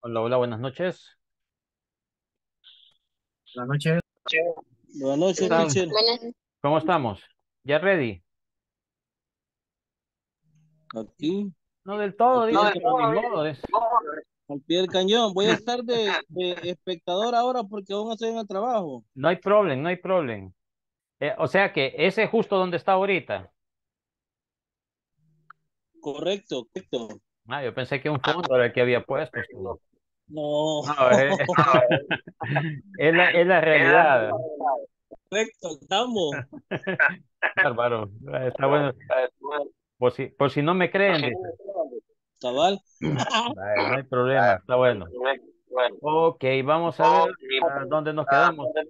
Hola, hola, buenas noches. Buenas noches. Buenas noches, ¿Cómo estamos? ¿Ya ready? Aquí. No del todo, Con no, no, no, pie del cañón. Voy a estar de, espectador ahora porque aún estoy en el trabajo. No hay problema, no hay problema. Eh, o sea que ese es justo donde está ahorita. Correcto, correcto. Ah, yo pensé que un fondo era el que había puesto. No. es, la, es, la, realidad. perfecto, estamos. Bárbaro. Está bueno. Por si, por si no me creen. está mal? No hay problema, está bueno. Ok, vamos a ver dónde nos quedamos. Ah,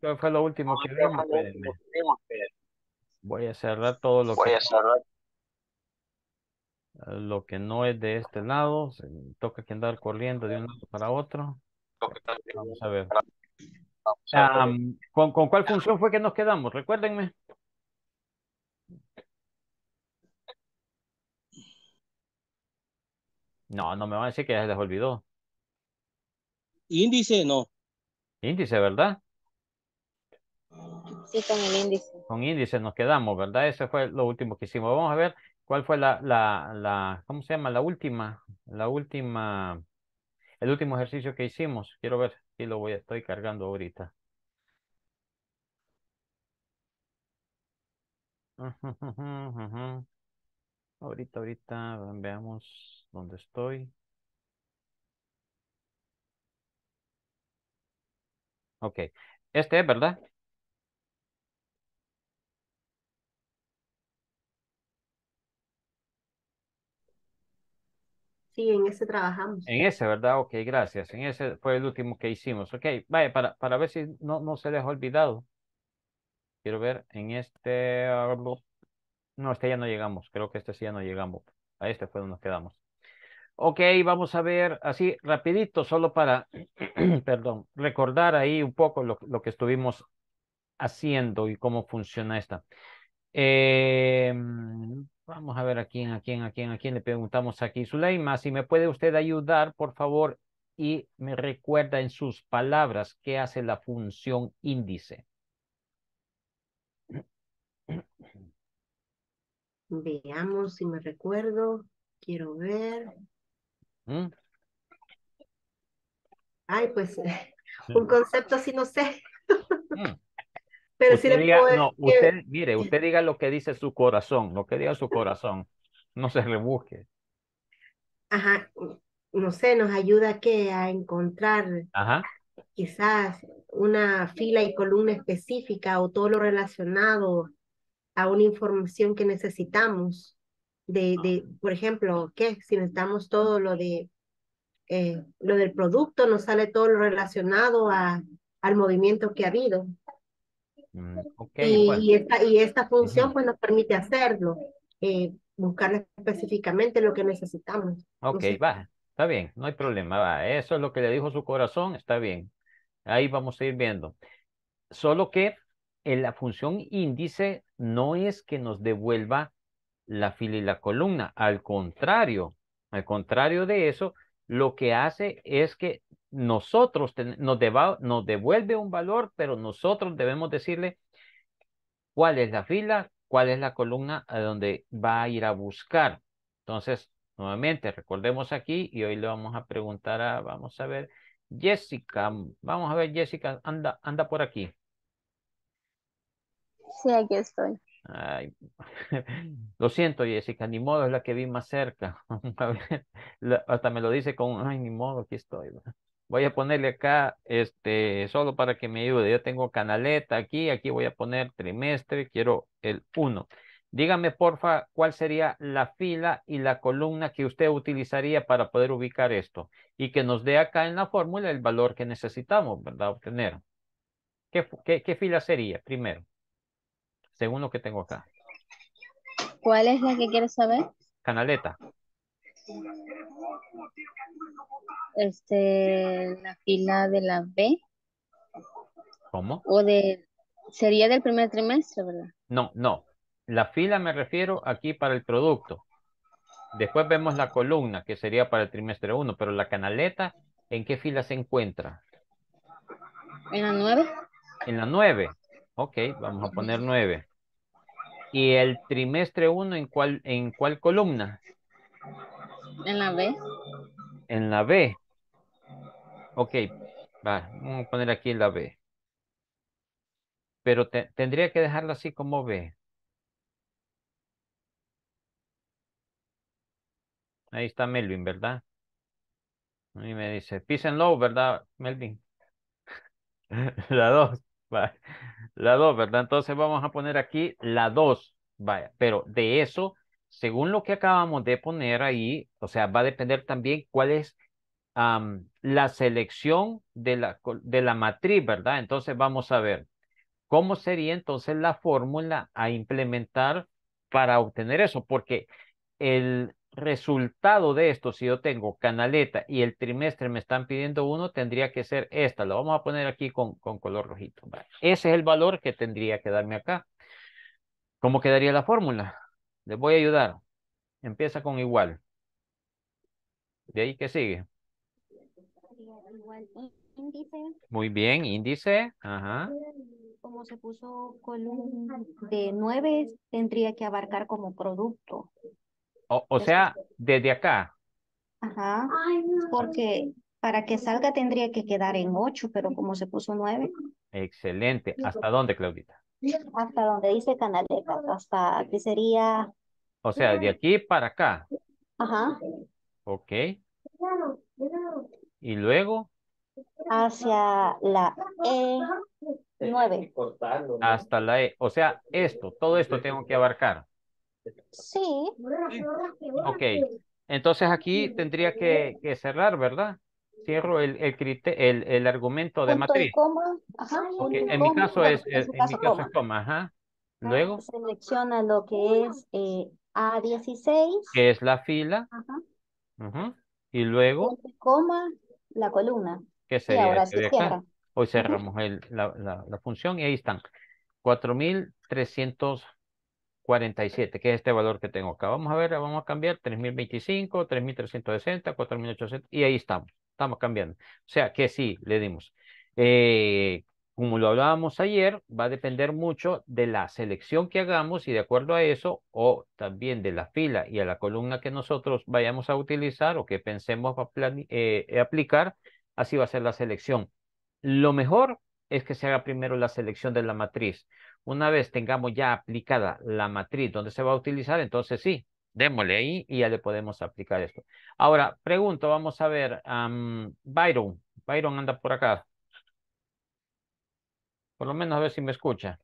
¿Qué fue lo ah, último que vimos? Voy a cerrar todo lo que. Voy a cerrar lo que no es de este lado, toca que andar corriendo de un lado para otro. Vamos a ver. ¿con, ¿Con cuál función fue que nos quedamos? Recuérdenme. No, no me van a decir que ya se les olvidó. Índice, no. Índice, ¿verdad? Sí, con el índice. Con índice nos quedamos, ¿verdad? Ese fue lo último que hicimos. Vamos a ver ¿Cuál fue la, la, la, cómo se llama? La última, la última, el último ejercicio que hicimos. Quiero ver si lo voy, estoy cargando ahorita. Ahorita, ahorita, veamos dónde estoy. Ok, este es, ¿verdad? Sí, en ese trabajamos. En ese, ¿verdad? Ok, gracias. En ese fue el último que hicimos. Ok, vaya, para, para ver si no, no se les ha olvidado. Quiero ver en este... Ah, no, este ya no llegamos. Creo que este sí ya no llegamos. A este fue donde nos quedamos. Ok, vamos a ver así rapidito, solo para, perdón, recordar ahí un poco lo, lo que estuvimos haciendo y cómo funciona esta. Eh, Vamos a ver a quién, a quién, a quién, a quién le preguntamos aquí. Zuleima, si me puede usted ayudar, por favor, y me recuerda en sus palabras qué hace la función índice. Veamos si me recuerdo. Quiero ver. ¿Mm? Ay, pues un concepto así no sé. Mm. Pero si no, usted, mire, usted diga lo que dice su corazón, lo que diga su corazón, no se le busque. Ajá, no sé, nos ayuda que a encontrar Ajá. quizás una fila y columna específica o todo lo relacionado a una información que necesitamos. De, de por ejemplo, ¿qué? Si necesitamos todo lo de eh, lo del producto, nos sale todo lo relacionado a, al movimiento que ha habido. Mm, pues. y, esta, función pues nos permite hacerlo, eh, buscar específicamente lo que necesitamos. Ok, va, está bien, no hay problema, va. Eso es lo que le dijo su corazón, está bien. Ahí vamos a ir viendo. Solo que en eh, la función índice no es que nos devuelva la fila y la columna, al contrario, al contrario de eso, lo que hace es que nosotros nos, nos devuelve un valor, pero nosotros debemos decirle cuál es la fila, cuál es la columna a donde va a ir a buscar. Entonces, nuevamente, recordemos aquí y hoy le vamos a preguntar a, vamos a ver, Jessica, vamos a ver, Jessica, anda, anda por aquí. Sí, aquí estoy. lo siento, Jessica, ni modo, es la que vi más cerca. hasta me lo dice con, ay, ni modo, aquí estoy voy a ponerle acá, este, solo para que me ayude, yo tengo canaleta aquí, aquí voy a poner trimestre, quiero el 1. Dígame, porfa, cuál sería la fila y la columna que usted utilizaría para poder ubicar esto y que nos dé acá en la fórmula el valor que necesitamos, ¿verdad? Obtener. ¿Qué, fila sería primero? Según lo que tengo acá. ¿Cuál es la que quieres saber? Canaleta. Este, la fila de la B. ¿Cómo? O sería del primer trimestre, ¿verdad? No, no. La fila me refiero aquí para el producto. Después vemos la columna, que sería para el trimestre 1, pero la canaleta, ¿en qué fila se encuentra? En la 9. En la 9. Ok, vamos a poner 9. ¿Y el trimestre 1 en cuál, en cuál columna? En la B. En la B. Ok, va, vamos a poner aquí la B. Pero tendría que dejarla así como B. Ahí está Melvin, ¿verdad? Y me dice, peace and love, ¿verdad, Melvin? la 2. La 2, ¿verdad? Entonces vamos a poner aquí la 2. Vaya, pero de eso según lo que acabamos de poner ahí, o sea, va a depender también cuál es la selección de la, de la matriz, ¿verdad? Entonces vamos a ver cómo sería entonces la fórmula a implementar para obtener eso, porque el resultado de esto, si yo tengo canaleta y el trimestre me están pidiendo uno, tendría que ser esta. Lo vamos a poner aquí con, color rojito. Ese es el valor que tendría que darme acá. ¿Cómo quedaría la fórmula? Les voy a ayudar. Empieza con igual. ¿De ahí qué sigue? Muy bien, índice. Ajá. Como se puso columna de 9, tendría que abarcar como producto. O, sea, desde acá. Ajá. Porque para que salga tendría que quedar en 8, pero como se puso 9. Excelente. ¿Hasta dónde, Claudita? Hasta donde dice de hasta que sería... O sea, de aquí para acá. Ajá. Ok. Y luego... Hacia la E9. Hasta la E. O sea, esto, todo esto tengo que abarcar. Sí. Ok. Entonces aquí tendría que cerrar, ¿verdad? cierro el, el, el, argumento de matriz. En mi caso es, en, mi caso coma. Ah, luego. Selecciona lo que es eh, A16. Que es la fila. Y luego. Coma, la columna. Que sería? Este se cierra. Hoy cerramos el, la, función y ahí están. 4.347, que es este valor que tengo acá. Vamos a ver, vamos a cambiar 3.025, 3.360, 4.800 y ahí estamos estamos cambiando. O sea que sí, le dimos. Eh, como lo hablábamos ayer, va a depender mucho de la selección que hagamos y de acuerdo a eso, o también de la fila y a la columna que nosotros vayamos a utilizar o que pensemos eh, eh, aplicar, así va a ser la selección. Lo mejor es que se haga primero la selección de la matriz. Una vez tengamos ya aplicada la matriz donde se va a utilizar, entonces sí, démosle ahí y ya le podemos aplicar esto. Ahora, pregunto, vamos a ver, Byron, Byron anda por acá. Por lo menos a ver si me escucha.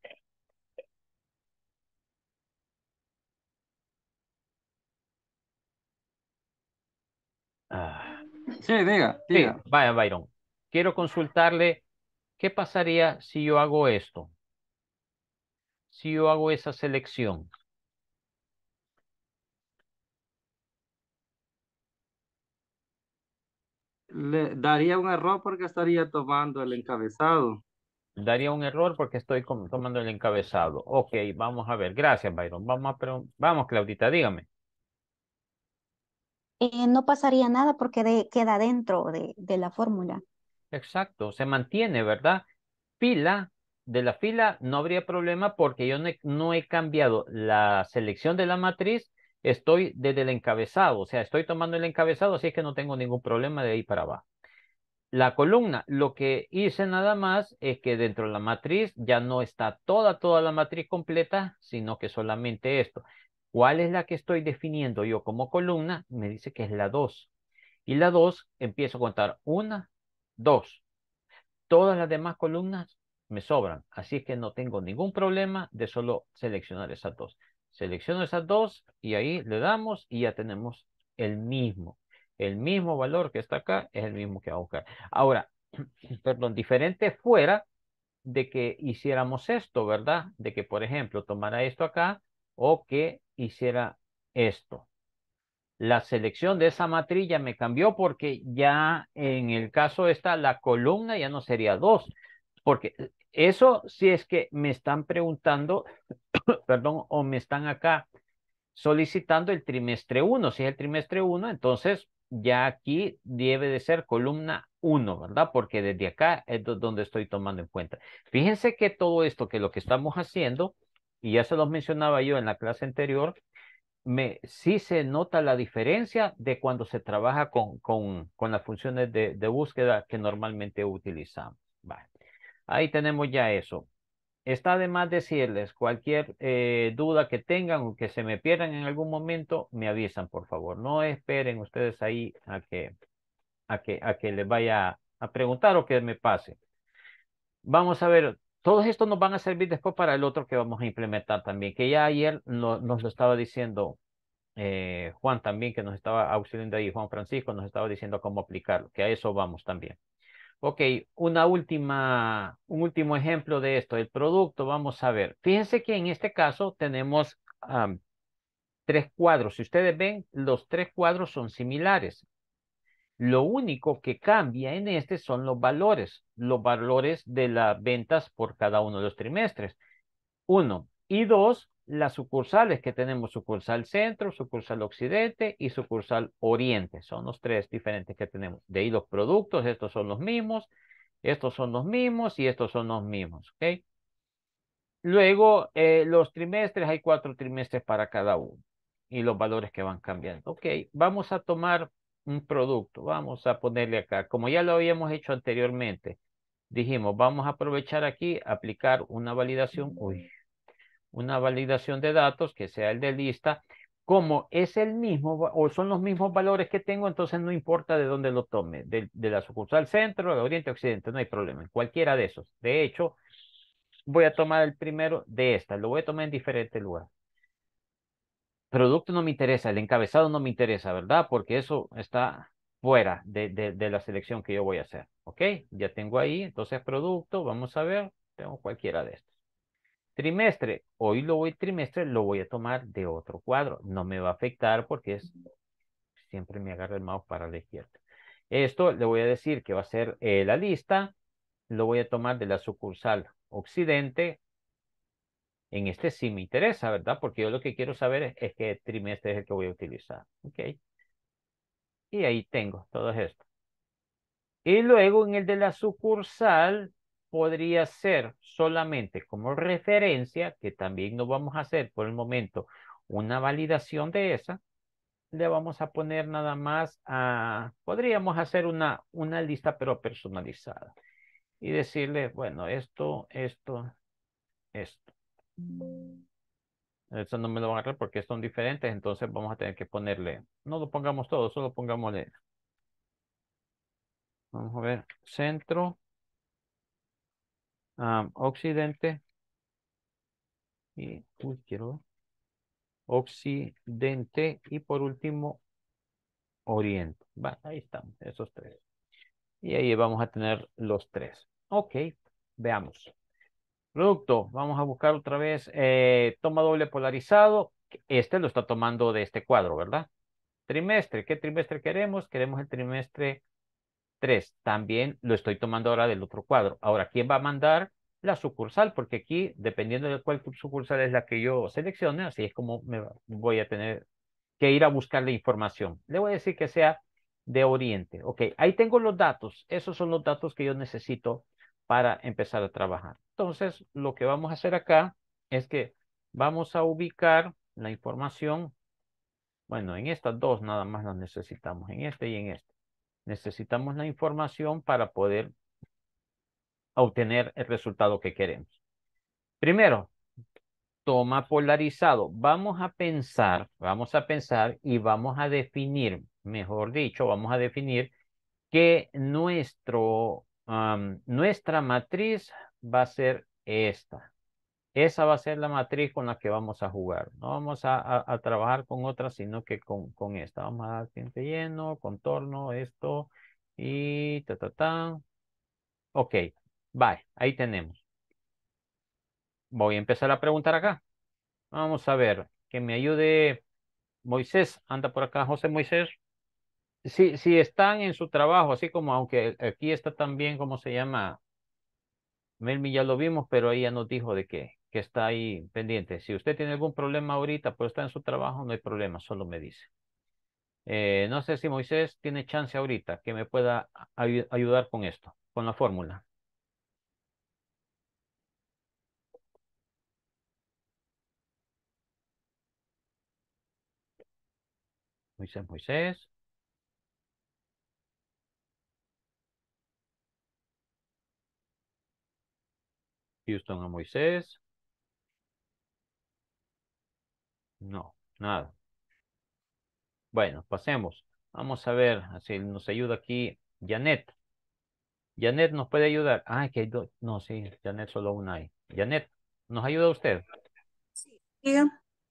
Ah. Sí, diga, diga. vaya, Byron. Quiero consultarle qué pasaría si yo hago esto. Si yo hago esa selección. Le daría un error porque estaría tomando el encabezado. Daría un error porque estoy tomando el encabezado. Ok, vamos a ver. Gracias, Byron. Vamos, vamos Claudita, dígame. Eh, no pasaría nada porque queda dentro de, la fórmula. Exacto, se mantiene, ¿verdad? Fila, de la fila no habría problema porque yo no he cambiado la selección de la matriz estoy desde el encabezado, o sea, estoy tomando el encabezado, así que no tengo ningún problema de ahí para abajo. La columna, lo que hice nada más es que dentro de la matriz ya no está toda, toda la matriz completa, sino que solamente esto. ¿Cuál es la que estoy definiendo yo como columna? Me dice que es la 2. Y la 2 empiezo a contar 1, 2. Todas las demás columnas me sobran, así que no tengo ningún problema de solo seleccionar esas dos. Selecciono esas dos y ahí le damos y ya tenemos el mismo. El mismo valor que está acá es el mismo que a buscar. Ahora, perdón, diferente fuera de que hiciéramos esto, ¿verdad? De que, por ejemplo, tomara esto acá o que hiciera esto. La selección de esa matrilla me cambió porque ya en el caso esta, la columna ya no sería dos. Porque eso si es que me están preguntando, perdón, o me están acá solicitando el trimestre 1. Si es el trimestre 1, entonces ya aquí debe de ser columna 1, ¿verdad? Porque desde acá es donde estoy tomando en cuenta. Fíjense que todo esto, que lo que estamos haciendo, y ya se los mencionaba yo en la clase anterior, me, sí se nota la diferencia de cuando se trabaja con, con, con las funciones de, de búsqueda que normalmente utilizamos. Vale. Ahí tenemos ya eso. Está de más decirles cualquier eh, duda que tengan o que se me pierdan en algún momento, me avisan, por favor. No esperen ustedes ahí a que, a que, a les vaya a preguntar o que me pase. Vamos a ver, todos estos nos van a servir después para el otro que vamos a implementar también, que ya ayer no, nos lo estaba diciendo eh, Juan también, que nos estaba auxiliando ahí, Juan Francisco nos estaba diciendo cómo aplicarlo, que a eso vamos también. Ok, una última, un último ejemplo de esto, el producto, vamos a ver. Fíjense que en este caso tenemos tres cuadros. Si ustedes ven, los tres cuadros son similares. Lo único que cambia en este son los valores, los valores de las ventas por cada uno de los trimestres. Uno. Y dos, las sucursales que tenemos, sucursal centro, sucursal occidente y sucursal oriente. Son los tres diferentes que tenemos. De ahí los productos, estos son los mismos, estos son los mismos y estos son los mismos. ¿ok? Luego, eh, los trimestres, hay cuatro trimestres para cada uno y los valores que van cambiando. Ok, vamos a tomar un producto, vamos a ponerle acá, como ya lo habíamos hecho anteriormente, dijimos, vamos a aprovechar aquí, aplicar una validación. Uy, una validación de datos que sea el de lista. Como es el mismo o son los mismos valores que tengo, entonces no importa de dónde lo tome, de, la sucursal centro, de oriente, occidente, no hay problema, en cualquiera de esos. De hecho, voy a tomar el primero de esta, lo voy a tomar en diferente lugar. Producto no me interesa, el encabezado no me interesa, ¿verdad? Porque eso está fuera de, de, la selección que yo voy a hacer. ¿Ok? Ya tengo ahí, entonces producto, vamos a ver, tengo cualquiera de estos. Trimestre, hoy lo voy trimestre, lo voy a tomar de otro cuadro. No me va a afectar porque es siempre me agarra el mouse para la izquierda. Esto le voy a decir que va a ser eh, la lista. Lo voy a tomar de la sucursal Occidente. En este sí me interesa, ¿verdad? Porque yo lo que quiero saber es, que qué trimestre es el que voy a utilizar. Ok. Y ahí tengo todo esto. Y luego en el de la sucursal podría ser solamente como referencia, que también no vamos a hacer por el momento una validación de esa, le vamos a poner nada más a, podríamos hacer una, una lista pero personalizada y decirle, bueno, esto, esto, esto. Eso no me lo van a agarrar porque son diferentes, entonces vamos a tener que ponerle, no lo pongamos todo, solo pongámosle. Vamos a ver, centro, Occidente y Occidente y por último Oriente. ahí están, esos tres. Y ahí vamos a tener los tres. Ok, veamos. Producto, vamos a buscar otra vez eh, toma doble polarizado. Este lo está tomando de este cuadro, ¿verdad? Trimestre, ¿qué trimestre queremos? Queremos el trimestre Tres, también lo estoy tomando ahora del otro cuadro. Ahora, ¿quién va a mandar la sucursal? Porque aquí, dependiendo de cuál sucursal es la que yo seleccione, así es como me voy a tener que ir a buscar la información. Le voy a decir que sea de Oriente. Ok, ahí tengo los datos. Esos son los datos que yo necesito para empezar a trabajar. Entonces, lo que vamos a hacer acá es que vamos a ubicar la información. Bueno, en estas dos nada más las necesitamos, en este y en este. Necesitamos la información para poder obtener el resultado que queremos. Primero, toma polarizado. Vamos a pensar, vamos a pensar y vamos a definir, mejor dicho, vamos a definir que nuestro, nuestra matriz va a ser esta esa va a ser la matriz con la que vamos a jugar. No vamos a, trabajar con otra, sino que con, con, esta. Vamos a dar tiempo lleno, contorno, esto y ta, ta, ta. Ok, bye ahí tenemos. Voy a empezar a preguntar acá. Vamos a ver, que me ayude Moisés. Anda por acá, José Moisés. Si, están en su trabajo, así como aunque aquí está también, ¿cómo se llama? Melmi ya lo vimos, pero ella nos dijo de qué que está ahí pendiente. Si usted tiene algún problema ahorita, pues está en su trabajo, no hay problema, solo me dice. Eh, no sé si Moisés tiene chance ahorita que me pueda ayudar con esto, con la fórmula. Moisés, Moisés. Houston a Moisés. No, nada. Bueno, pasemos. Vamos a ver si nos ayuda aquí Janet. Janet nos puede ayudar. Ah, que hay dos. No, sí, Janet solo una hay. Janet, ¿nos ayuda usted? Sí.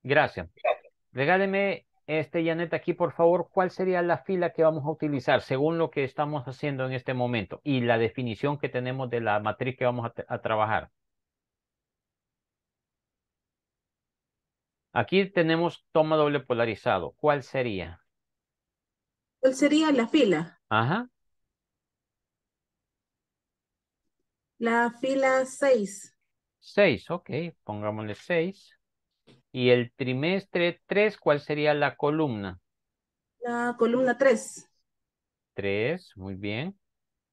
Gracias. Regáleme, este, Janet, aquí por favor, cuál sería la fila que vamos a utilizar según lo que estamos haciendo en este momento y la definición que tenemos de la matriz que vamos a trabajar. Aquí tenemos toma doble polarizado. ¿Cuál sería? ¿Cuál sería la fila? Ajá. La fila 6. 6, ok, pongámosle 6. Y el trimestre 3, ¿cuál sería la columna? La columna 3. 3, muy bien.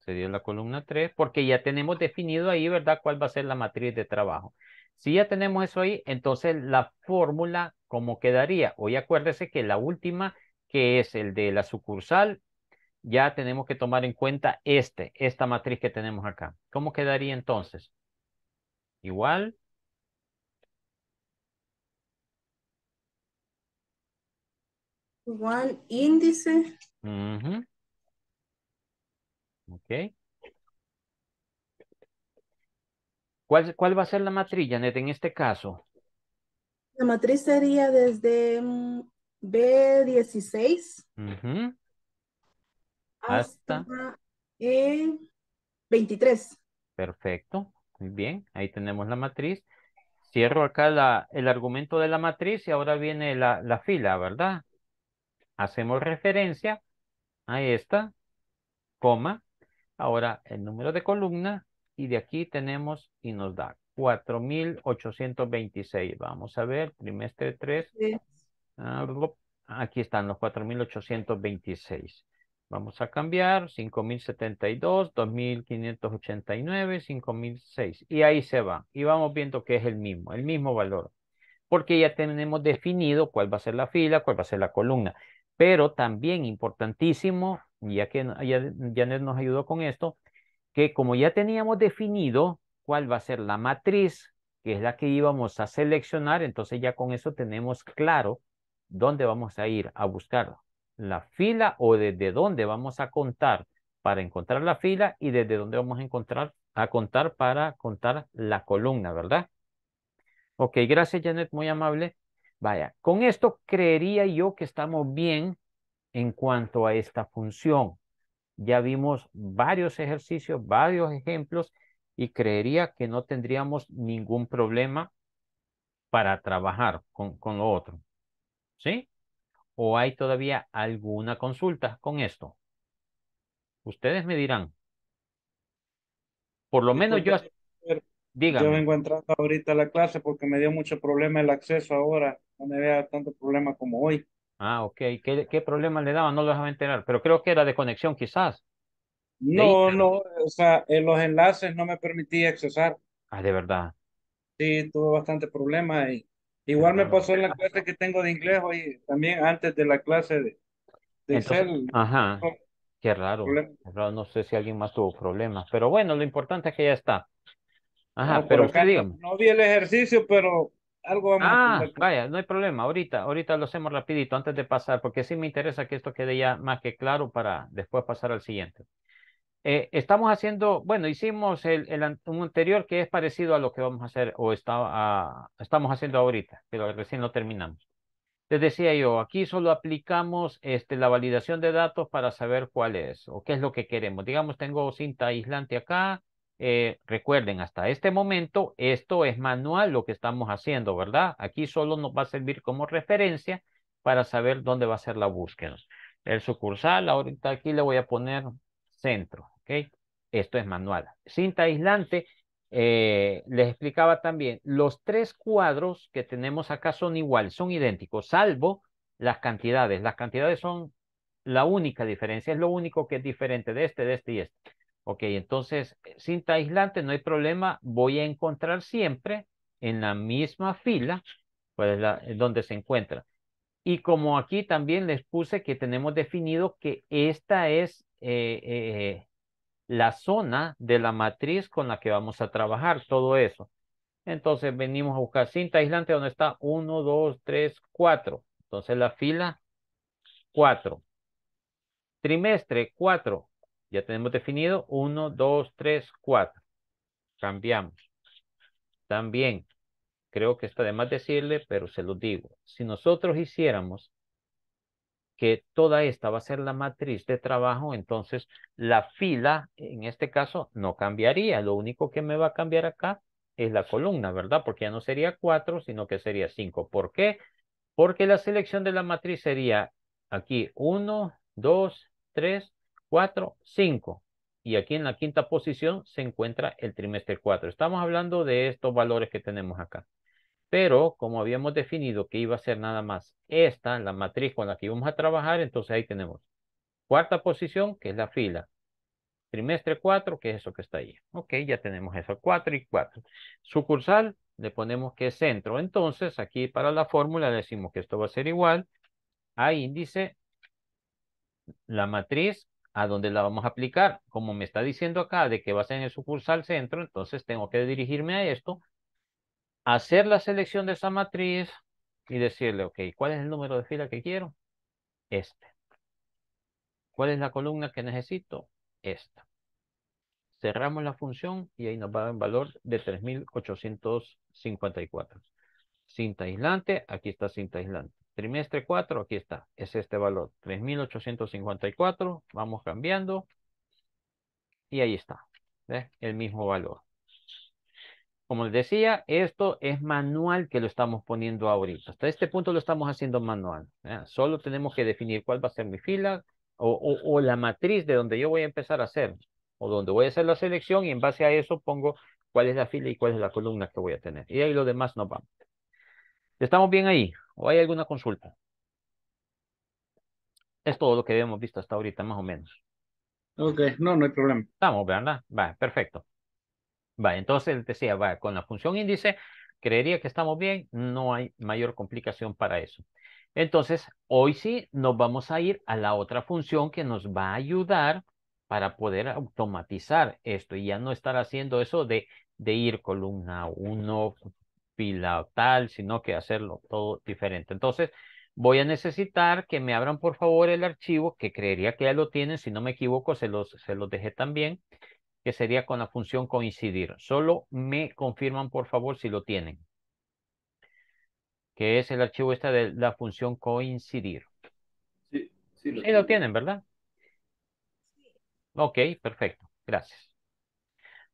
Sería la columna 3, porque ya tenemos definido ahí, ¿verdad? ¿Cuál va a ser la matriz de trabajo? Si ya tenemos eso ahí, entonces la fórmula, ¿cómo quedaría? Hoy acuérdese que la última, que es el de la sucursal, ya tenemos que tomar en cuenta este, esta matriz que tenemos acá. ¿Cómo quedaría entonces? Igual. Igual índice. Ok. ¿Cuál, va a ser la matriz, Janet, en este caso? La matriz sería desde mm, B16 hasta, E23. Perfecto, muy bien, ahí tenemos la matriz. Cierro acá la, el argumento de la matriz y ahora viene la, la fila, ¿verdad? Hacemos referencia a esta, coma. Ahora el número de columna y de aquí tenemos y nos da 4.826. Vamos a ver, trimestre 3. Ah, aquí están los 4.826. Vamos a cambiar 5.072, 2.589, 5.006. Y ahí se va. Y vamos viendo que es el mismo, el mismo valor. Porque ya tenemos definido cuál va a ser la fila, cuál va a ser la columna. Pero también importantísimo, ya que ya nos ayudó con esto, que como ya teníamos definido cuál va a ser la matriz, que es la que íbamos a seleccionar, entonces ya con eso tenemos claro dónde vamos a ir a buscar la fila o desde dónde vamos a contar para encontrar la fila y desde dónde vamos a encontrar a contar para contar la columna, ¿verdad? Ok, gracias Janet, muy amable. Vaya, con esto creería yo que estamos bien en cuanto a esta función ya vimos varios ejercicios, varios ejemplos y creería que no tendríamos ningún problema para trabajar con, con lo otro. ¿Sí? ¿O hay todavía alguna consulta con esto? Ustedes me dirán. Por lo menos yo... diga. Yo vengo entrando ahorita a la clase porque me dio mucho problema el acceso ahora. No me vea tanto problema como hoy. Ah, ok. ¿Qué, problema le daban? No lo dejaba enterar, pero creo que era de conexión quizás. No, no, o sea, en los enlaces no me permitía accesar. Ah, de verdad. Sí, tuve bastante problema y igual me pasó en la clase que tengo de inglés hoy, también antes de la clase de, de Ajá, qué raro, no sé si alguien más tuvo problemas, pero bueno, lo importante es que ya está. Ajá, pero No vi el ejercicio, pero algo vamos ah, vaya, no hay problema. Ahorita, ahorita lo hacemos rapidito antes de pasar, porque sí me interesa que esto quede ya más que claro para después pasar al siguiente. Eh, estamos haciendo, bueno, hicimos el, un anterior que es parecido a lo que vamos a hacer o está, estamos haciendo ahorita, pero recién lo terminamos. Les decía yo, aquí solo aplicamos este, la validación de datos para saber cuál es o qué es lo que queremos. Digamos, tengo cinta aislante acá, eh, recuerden, hasta este momento esto es manual lo que estamos haciendo, ¿verdad? Aquí solo nos va a servir como referencia para saber dónde va a ser la búsqueda. El sucursal, ahorita aquí le voy a poner centro, ¿ok? Esto es manual. Cinta aislante, eh, les explicaba también, los tres cuadros que tenemos acá son igual, son idénticos, salvo las cantidades. Las cantidades son la única diferencia, es lo único que es diferente de este, de este y este. Ok, entonces, cinta eh, aislante, no hay problema. Voy a encontrar siempre en la misma fila eh, donde se encuentra. Y como aquí también les puse que tenemos definido que esta es eh, la zona de la matriz con la que vamos a trabajar, todo eso. Entonces venimos a buscar cinta aislante donde está 1, 2, 3, 4. Entonces la fila 4. Trimestre 4, ya tenemos definido 1, 2, 3, 4. Cambiamos. También, creo que está de más decirle, pero se lo digo. Si nosotros hiciéramos que toda esta va a ser la matriz de trabajo, entonces la fila, en este caso, no cambiaría. Lo único que me va a cambiar acá es la columna, ¿verdad? Porque ya no sería 4, sino que sería 5. ¿Por qué? Porque la selección de la matriz sería aquí 1, 2, 3, 4, 5. Y aquí en la quinta posición se encuentra el trimestre 4. Estamos hablando de estos valores que tenemos acá. Pero como habíamos definido que iba a ser nada más esta, la matriz con la que íbamos a trabajar, entonces ahí tenemos cuarta posición, que es la fila. Trimestre 4, que es eso que está ahí. Ok, ya tenemos eso, 4 y 4. Sucursal, le ponemos que es centro. Entonces, aquí para la fórmula decimos que esto va a ser igual a índice, la matriz a dónde la vamos a aplicar. Como me está diciendo acá de que va a ser en el sucursal centro, entonces tengo que dirigirme a esto, hacer la selección de esa matriz y decirle, ok, ¿cuál es el número de fila que quiero? Este. ¿Cuál es la columna que necesito? Esta. Cerramos la función y ahí nos va en valor de 3,854. Cinta aislante, aquí está cinta aislante. Trimestre 4, aquí está, es este valor, 3.854, vamos cambiando y ahí está, el mismo valor. Como les decía, esto es manual que lo estamos poniendo ahorita. Hasta este punto lo estamos haciendo manual. Solo tenemos que definir cuál va a ser mi fila o, la matriz de donde yo voy a empezar a hacer o donde voy a hacer la selección y en base a eso pongo cuál es la fila y cuál es la columna que voy a tener. Y ahí lo demás nos vamos. ¿Estamos bien ahí? ¿O hay alguna consulta? Es todo lo que hemos visto hasta ahorita, más o menos. Ok, no, no hay problema. Estamos, ¿verdad? Va, perfecto. Va, entonces decía, va, con la función índice, creería que estamos bien, no hay mayor complicación para eso. Entonces, hoy sí nos vamos a ir a la otra función que nos va a ayudar para poder automatizar esto y ya no estar haciendo eso de, de ir columna 1, pilotal, tal, sino que hacerlo todo diferente. Entonces, voy a necesitar que me abran por favor el archivo, que creería que ya lo tienen, si no me equivoco, se los, se los dejé también, que sería con la función coincidir. Solo me confirman por favor si lo tienen, que es el archivo esta de la función coincidir. Sí, sí lo, tienen. lo tienen, ¿verdad? Sí. Ok, perfecto, gracias.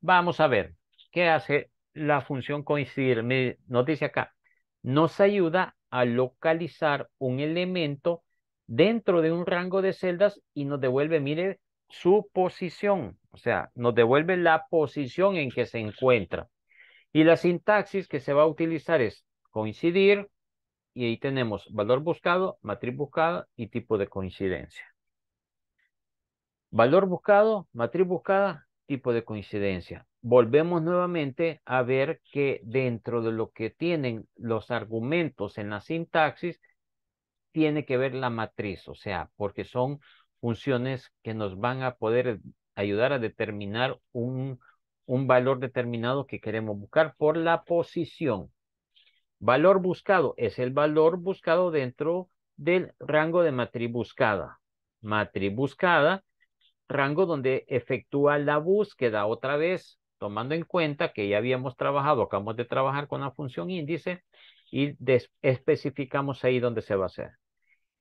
Vamos a ver, ¿qué hace la función coincidir. Me, nos dice acá, nos ayuda a localizar un elemento dentro de un rango de celdas y nos devuelve, mire, su posición. O sea, nos devuelve la posición en que se encuentra. Y la sintaxis que se va a utilizar es coincidir, y ahí tenemos valor buscado, matriz buscada y tipo de coincidencia. Valor buscado, matriz buscada, tipo de coincidencia volvemos nuevamente a ver que dentro de lo que tienen los argumentos en la sintaxis, tiene que ver la matriz, o sea, porque son funciones que nos van a poder ayudar a determinar un, valor determinado que queremos buscar por la posición. Valor buscado es el valor buscado dentro del rango de matriz buscada. Matriz buscada, rango donde efectúa la búsqueda otra vez tomando en cuenta que ya habíamos trabajado, acabamos de trabajar con la función índice y especificamos ahí donde se va a hacer.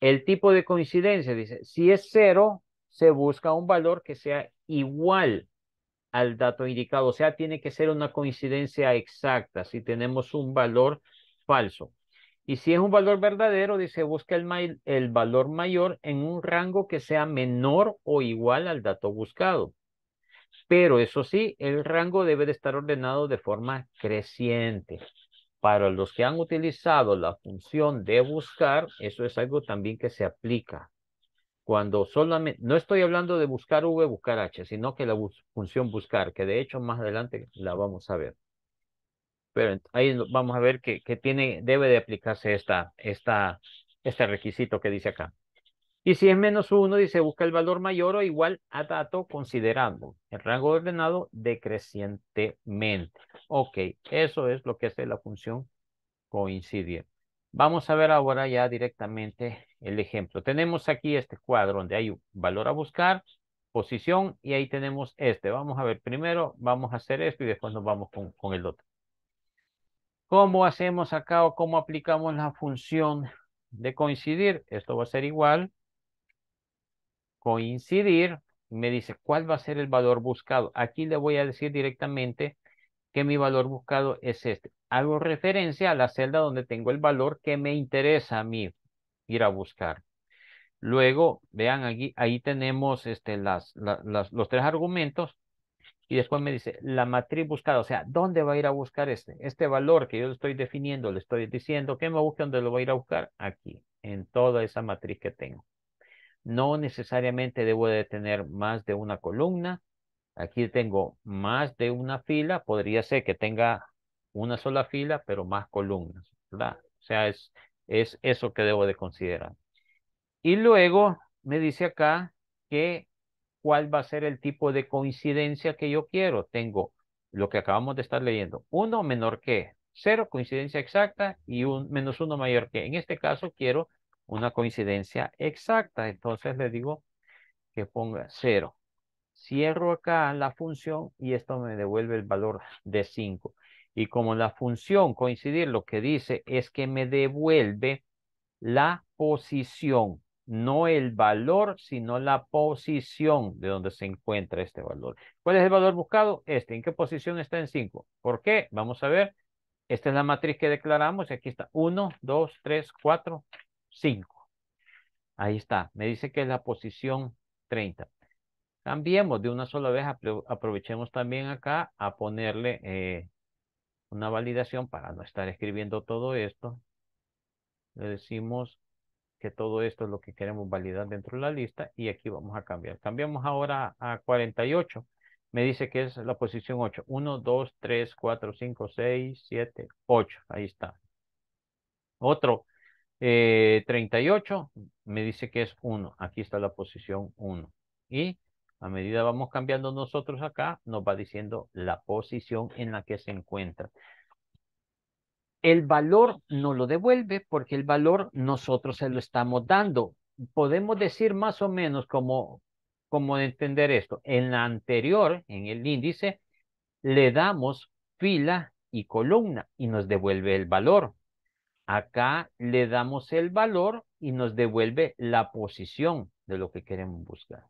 El tipo de coincidencia, dice, si es cero, se busca un valor que sea igual al dato indicado, o sea, tiene que ser una coincidencia exacta si tenemos un valor falso. Y si es un valor verdadero, dice, busca el, el valor mayor en un rango que sea menor o igual al dato buscado. Pero eso sí, el rango debe de estar ordenado de forma creciente. Para los que han utilizado la función de buscar, eso es algo también que se aplica. Cuando solamente, no estoy hablando de buscar V, buscar H, sino que la función buscar, que de hecho más adelante la vamos a ver. Pero ahí vamos a ver que, tiene, debe de aplicarse esta, esta, este requisito que dice acá. Y si es menos uno dice, busca el valor mayor o igual a dato considerando el rango ordenado decrecientemente. Ok, eso es lo que hace la función coincidir. Vamos a ver ahora ya directamente el ejemplo. Tenemos aquí este cuadro donde hay un valor a buscar, posición, y ahí tenemos este. Vamos a ver, primero vamos a hacer esto y después nos vamos con, con el otro. ¿Cómo hacemos acá o cómo aplicamos la función de coincidir? Esto va a ser igual coincidir, me dice cuál va a ser el valor buscado. Aquí le voy a decir directamente que mi valor buscado es este. Hago referencia a la celda donde tengo el valor que me interesa a mí ir a buscar. Luego, vean, aquí, ahí tenemos este, las, los tres argumentos y después me dice la matriz buscada, o sea, ¿dónde va a ir a buscar este? Este valor que yo estoy definiendo, le estoy diciendo que me busque, ¿dónde lo va a ir a buscar? Aquí, en toda esa matriz que tengo. No necesariamente debo de tener más de una columna. Aquí tengo más de una fila. Podría ser que tenga una sola fila, pero más columnas, O sea, es, es eso que debo de considerar. Y luego me dice acá que cuál va a ser el tipo de coincidencia que yo quiero. Tengo lo que acabamos de estar leyendo. Uno menor que, cero coincidencia exacta y un menos uno mayor que. En este caso quiero una coincidencia exacta. Entonces le digo que ponga 0. Cierro acá la función y esto me devuelve el valor de 5. Y como la función coincidir lo que dice es que me devuelve la posición, no el valor, sino la posición de donde se encuentra este valor. ¿Cuál es el valor buscado? Este. ¿En qué posición está en 5? ¿Por qué? Vamos a ver. Esta es la matriz que declaramos. y Aquí está 1, 2, 3, 4, 5. Ahí está. Me dice que es la posición 30. Cambiemos de una sola vez. Aprovechemos también acá a ponerle eh, una validación para no estar escribiendo todo esto. Le decimos que todo esto es lo que queremos validar dentro de la lista y aquí vamos a cambiar. Cambiamos ahora a 48. Me dice que es la posición 8. 1, 2, 3, 4, 5, 6, 7, 8. Ahí está. Otro 38 eh, me dice que es 1. Aquí está la posición 1. Y a medida vamos cambiando nosotros acá, nos va diciendo la posición en la que se encuentra. El valor no lo devuelve porque el valor nosotros se lo estamos dando. Podemos decir más o menos como, como entender esto. En la anterior, en el índice, le damos fila y columna y nos devuelve el valor. Acá le damos el valor y nos devuelve la posición de lo que queremos buscar.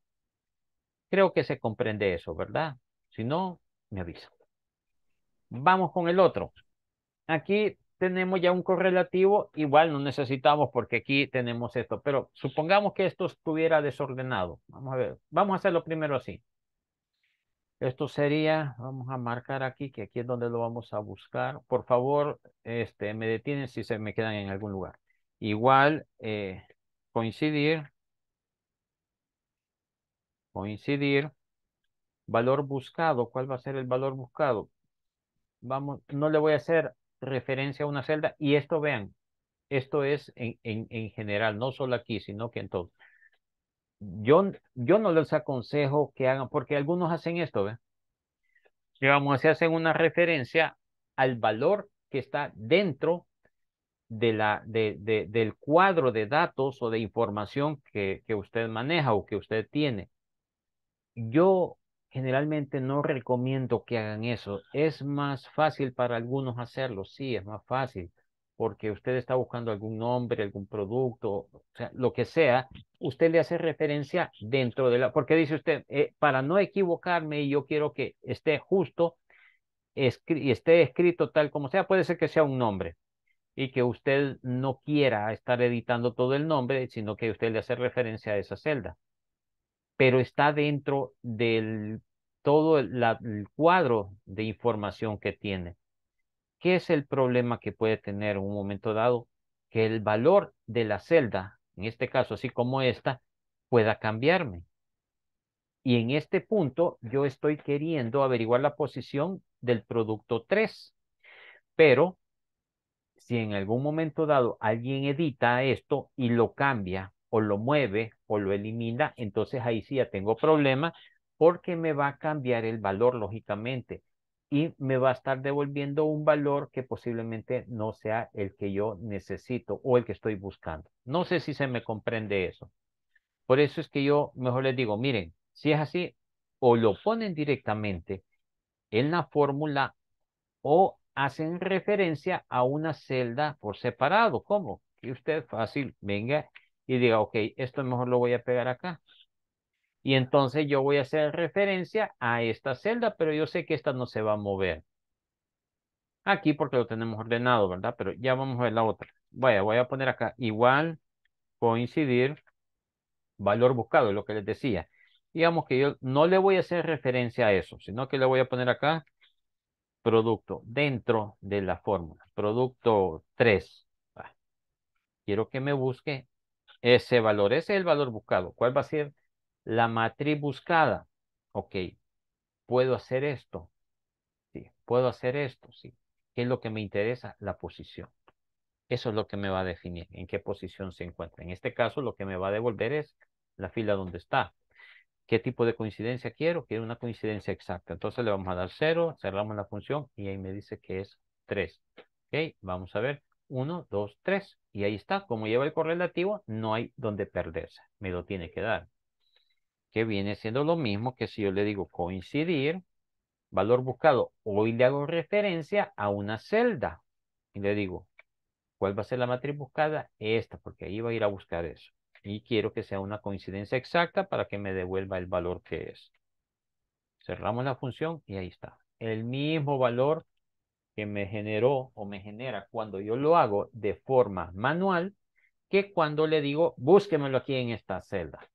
Creo que se comprende eso, ¿verdad? Si no, me avisa. Vamos con el otro. Aquí tenemos ya un correlativo, igual no necesitamos porque aquí tenemos esto, pero supongamos que esto estuviera desordenado. Vamos a ver, vamos a hacerlo primero así. Esto sería, vamos a marcar aquí, que aquí es donde lo vamos a buscar. Por favor, este, me detienen si se me quedan en algún lugar. Igual, eh, coincidir, coincidir, valor buscado. ¿Cuál va a ser el valor buscado? Vamos, no le voy a hacer referencia a una celda y esto vean, esto es en, en, en general, no solo aquí, sino que en todo yo, yo no les aconsejo que hagan, porque algunos hacen esto, ¿ve? Digamos, se hacen una referencia al valor que está dentro de la, de, del cuadro de datos o de información que, que usted maneja o que usted tiene. Yo generalmente no recomiendo que hagan eso. Es más fácil para algunos hacerlo, sí, es más fácil, porque usted está buscando algún nombre, algún producto, o sea, lo que sea, usted le hace referencia dentro de la, porque dice usted, eh, para no equivocarme y yo quiero que esté justo y esté escrito tal como sea, puede ser que sea un nombre y que usted no quiera estar editando todo el nombre, sino que usted le hace referencia a esa celda. Pero está dentro del todo el, cuadro de información que tiene. ¿Qué es el problema que puede tener un momento dado? Que el valor de la celda en este caso así como esta, pueda cambiarme. Y en este punto yo estoy queriendo averiguar la posición del producto 3. Pero si en algún momento dado alguien edita esto y lo cambia o lo mueve o lo elimina, entonces ahí sí ya tengo problema porque me va a cambiar el valor lógicamente y me va a estar devolviendo un valor que posiblemente no sea el que yo necesito o el que estoy buscando. No sé si se me comprende eso. Por eso es que yo mejor les digo, miren, si es así, o lo ponen directamente en la fórmula o hacen referencia a una celda por separado. ¿Cómo? Que usted fácil venga y diga, ok, esto mejor lo voy a pegar acá y entonces yo voy a hacer referencia a esta celda, pero yo sé que esta no se va a mover. Aquí porque lo tenemos ordenado, ¿verdad? Pero ya vamos a ver la otra. Vaya, voy a poner acá igual, coincidir, valor buscado, lo que les decía. Digamos que yo no le voy a hacer referencia a eso, sino que le voy a poner acá producto dentro de la fórmula. Producto 3. Quiero que me busque ese valor. Ese es el valor buscado. ¿Cuál va a ser? La matriz buscada. Ok, puedo hacer esto. Sí, puedo hacer esto, sí. ¿Qué es lo que me interesa? La posición. Eso es lo que me va a definir en qué posición se encuentra. En este caso, lo que me va a devolver es la fila donde está. ¿Qué tipo de coincidencia quiero? Quiero una coincidencia exacta. Entonces le vamos a dar 0, cerramos la función y ahí me dice que es 3. ¿Ok? Vamos a ver. 1, 2, 3. Y ahí está. Como lleva el correlativo, no hay donde perderse. Me lo tiene que dar que viene siendo lo mismo que si yo le digo coincidir, valor buscado, hoy le hago referencia a una celda y le digo, ¿cuál va a ser la matriz buscada? Esta, porque ahí va a ir a buscar eso. Y quiero que sea una coincidencia exacta para que me devuelva el valor que es. Cerramos la función y ahí está. El mismo valor que me generó o me genera cuando yo lo hago de forma manual que cuando le digo, búsquemelo aquí en esta celda.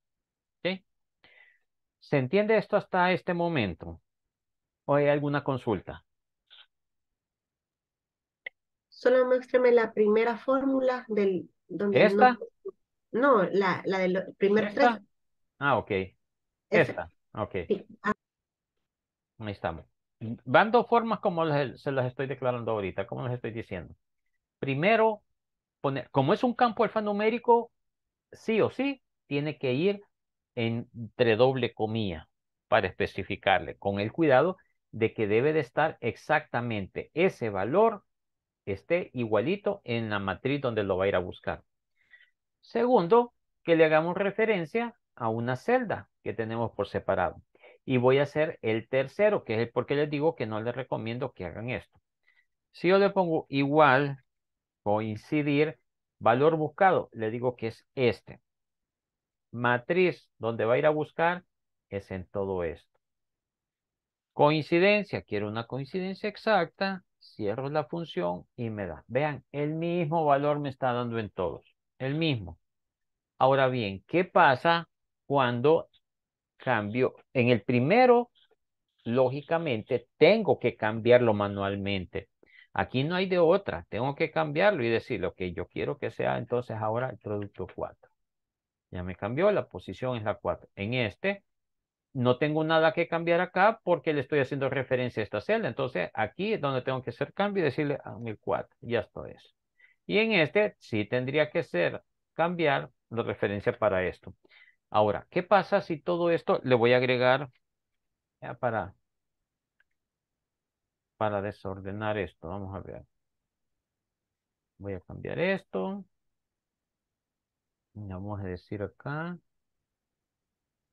¿Se entiende esto hasta este momento? ¿O hay alguna consulta? Solo muéstrame la primera fórmula del... Donde ¿Esta? No, la, la del primer Tres. Ah, ok. Esta, ok. Ah. Ahí estamos. Van dos formas como se las estoy declarando ahorita, como les estoy diciendo. Primero, poner, como es un campo alfanumérico, sí o sí, tiene que ir entre doble comilla para especificarle, con el cuidado de que debe de estar exactamente ese valor esté igualito en la matriz donde lo va a ir a buscar. Segundo, que le hagamos referencia a una celda que tenemos por separado. Y voy a hacer el tercero, que es el porque les digo que no les recomiendo que hagan esto. Si yo le pongo igual, coincidir, valor buscado, le digo que es este matriz donde va a ir a buscar es en todo esto. Coincidencia, quiero una coincidencia exacta, cierro la función y me da. Vean, el mismo valor me está dando en todos, el mismo. Ahora bien, ¿qué pasa cuando cambio? En el primero, lógicamente, tengo que cambiarlo manualmente. Aquí no hay de otra, tengo que cambiarlo y decir lo que yo quiero que sea entonces ahora el producto 4. Ya me cambió, la posición es la 4. En este, no tengo nada que cambiar acá porque le estoy haciendo referencia a esta celda. Entonces, aquí es donde tengo que hacer cambio y decirle a ah, mi 4. Ya esto es. Y en este, sí tendría que ser cambiar la referencia para esto. Ahora, ¿qué pasa si todo esto le voy a agregar para, para desordenar esto? Vamos a ver. Voy a cambiar esto. Vamos a decir acá.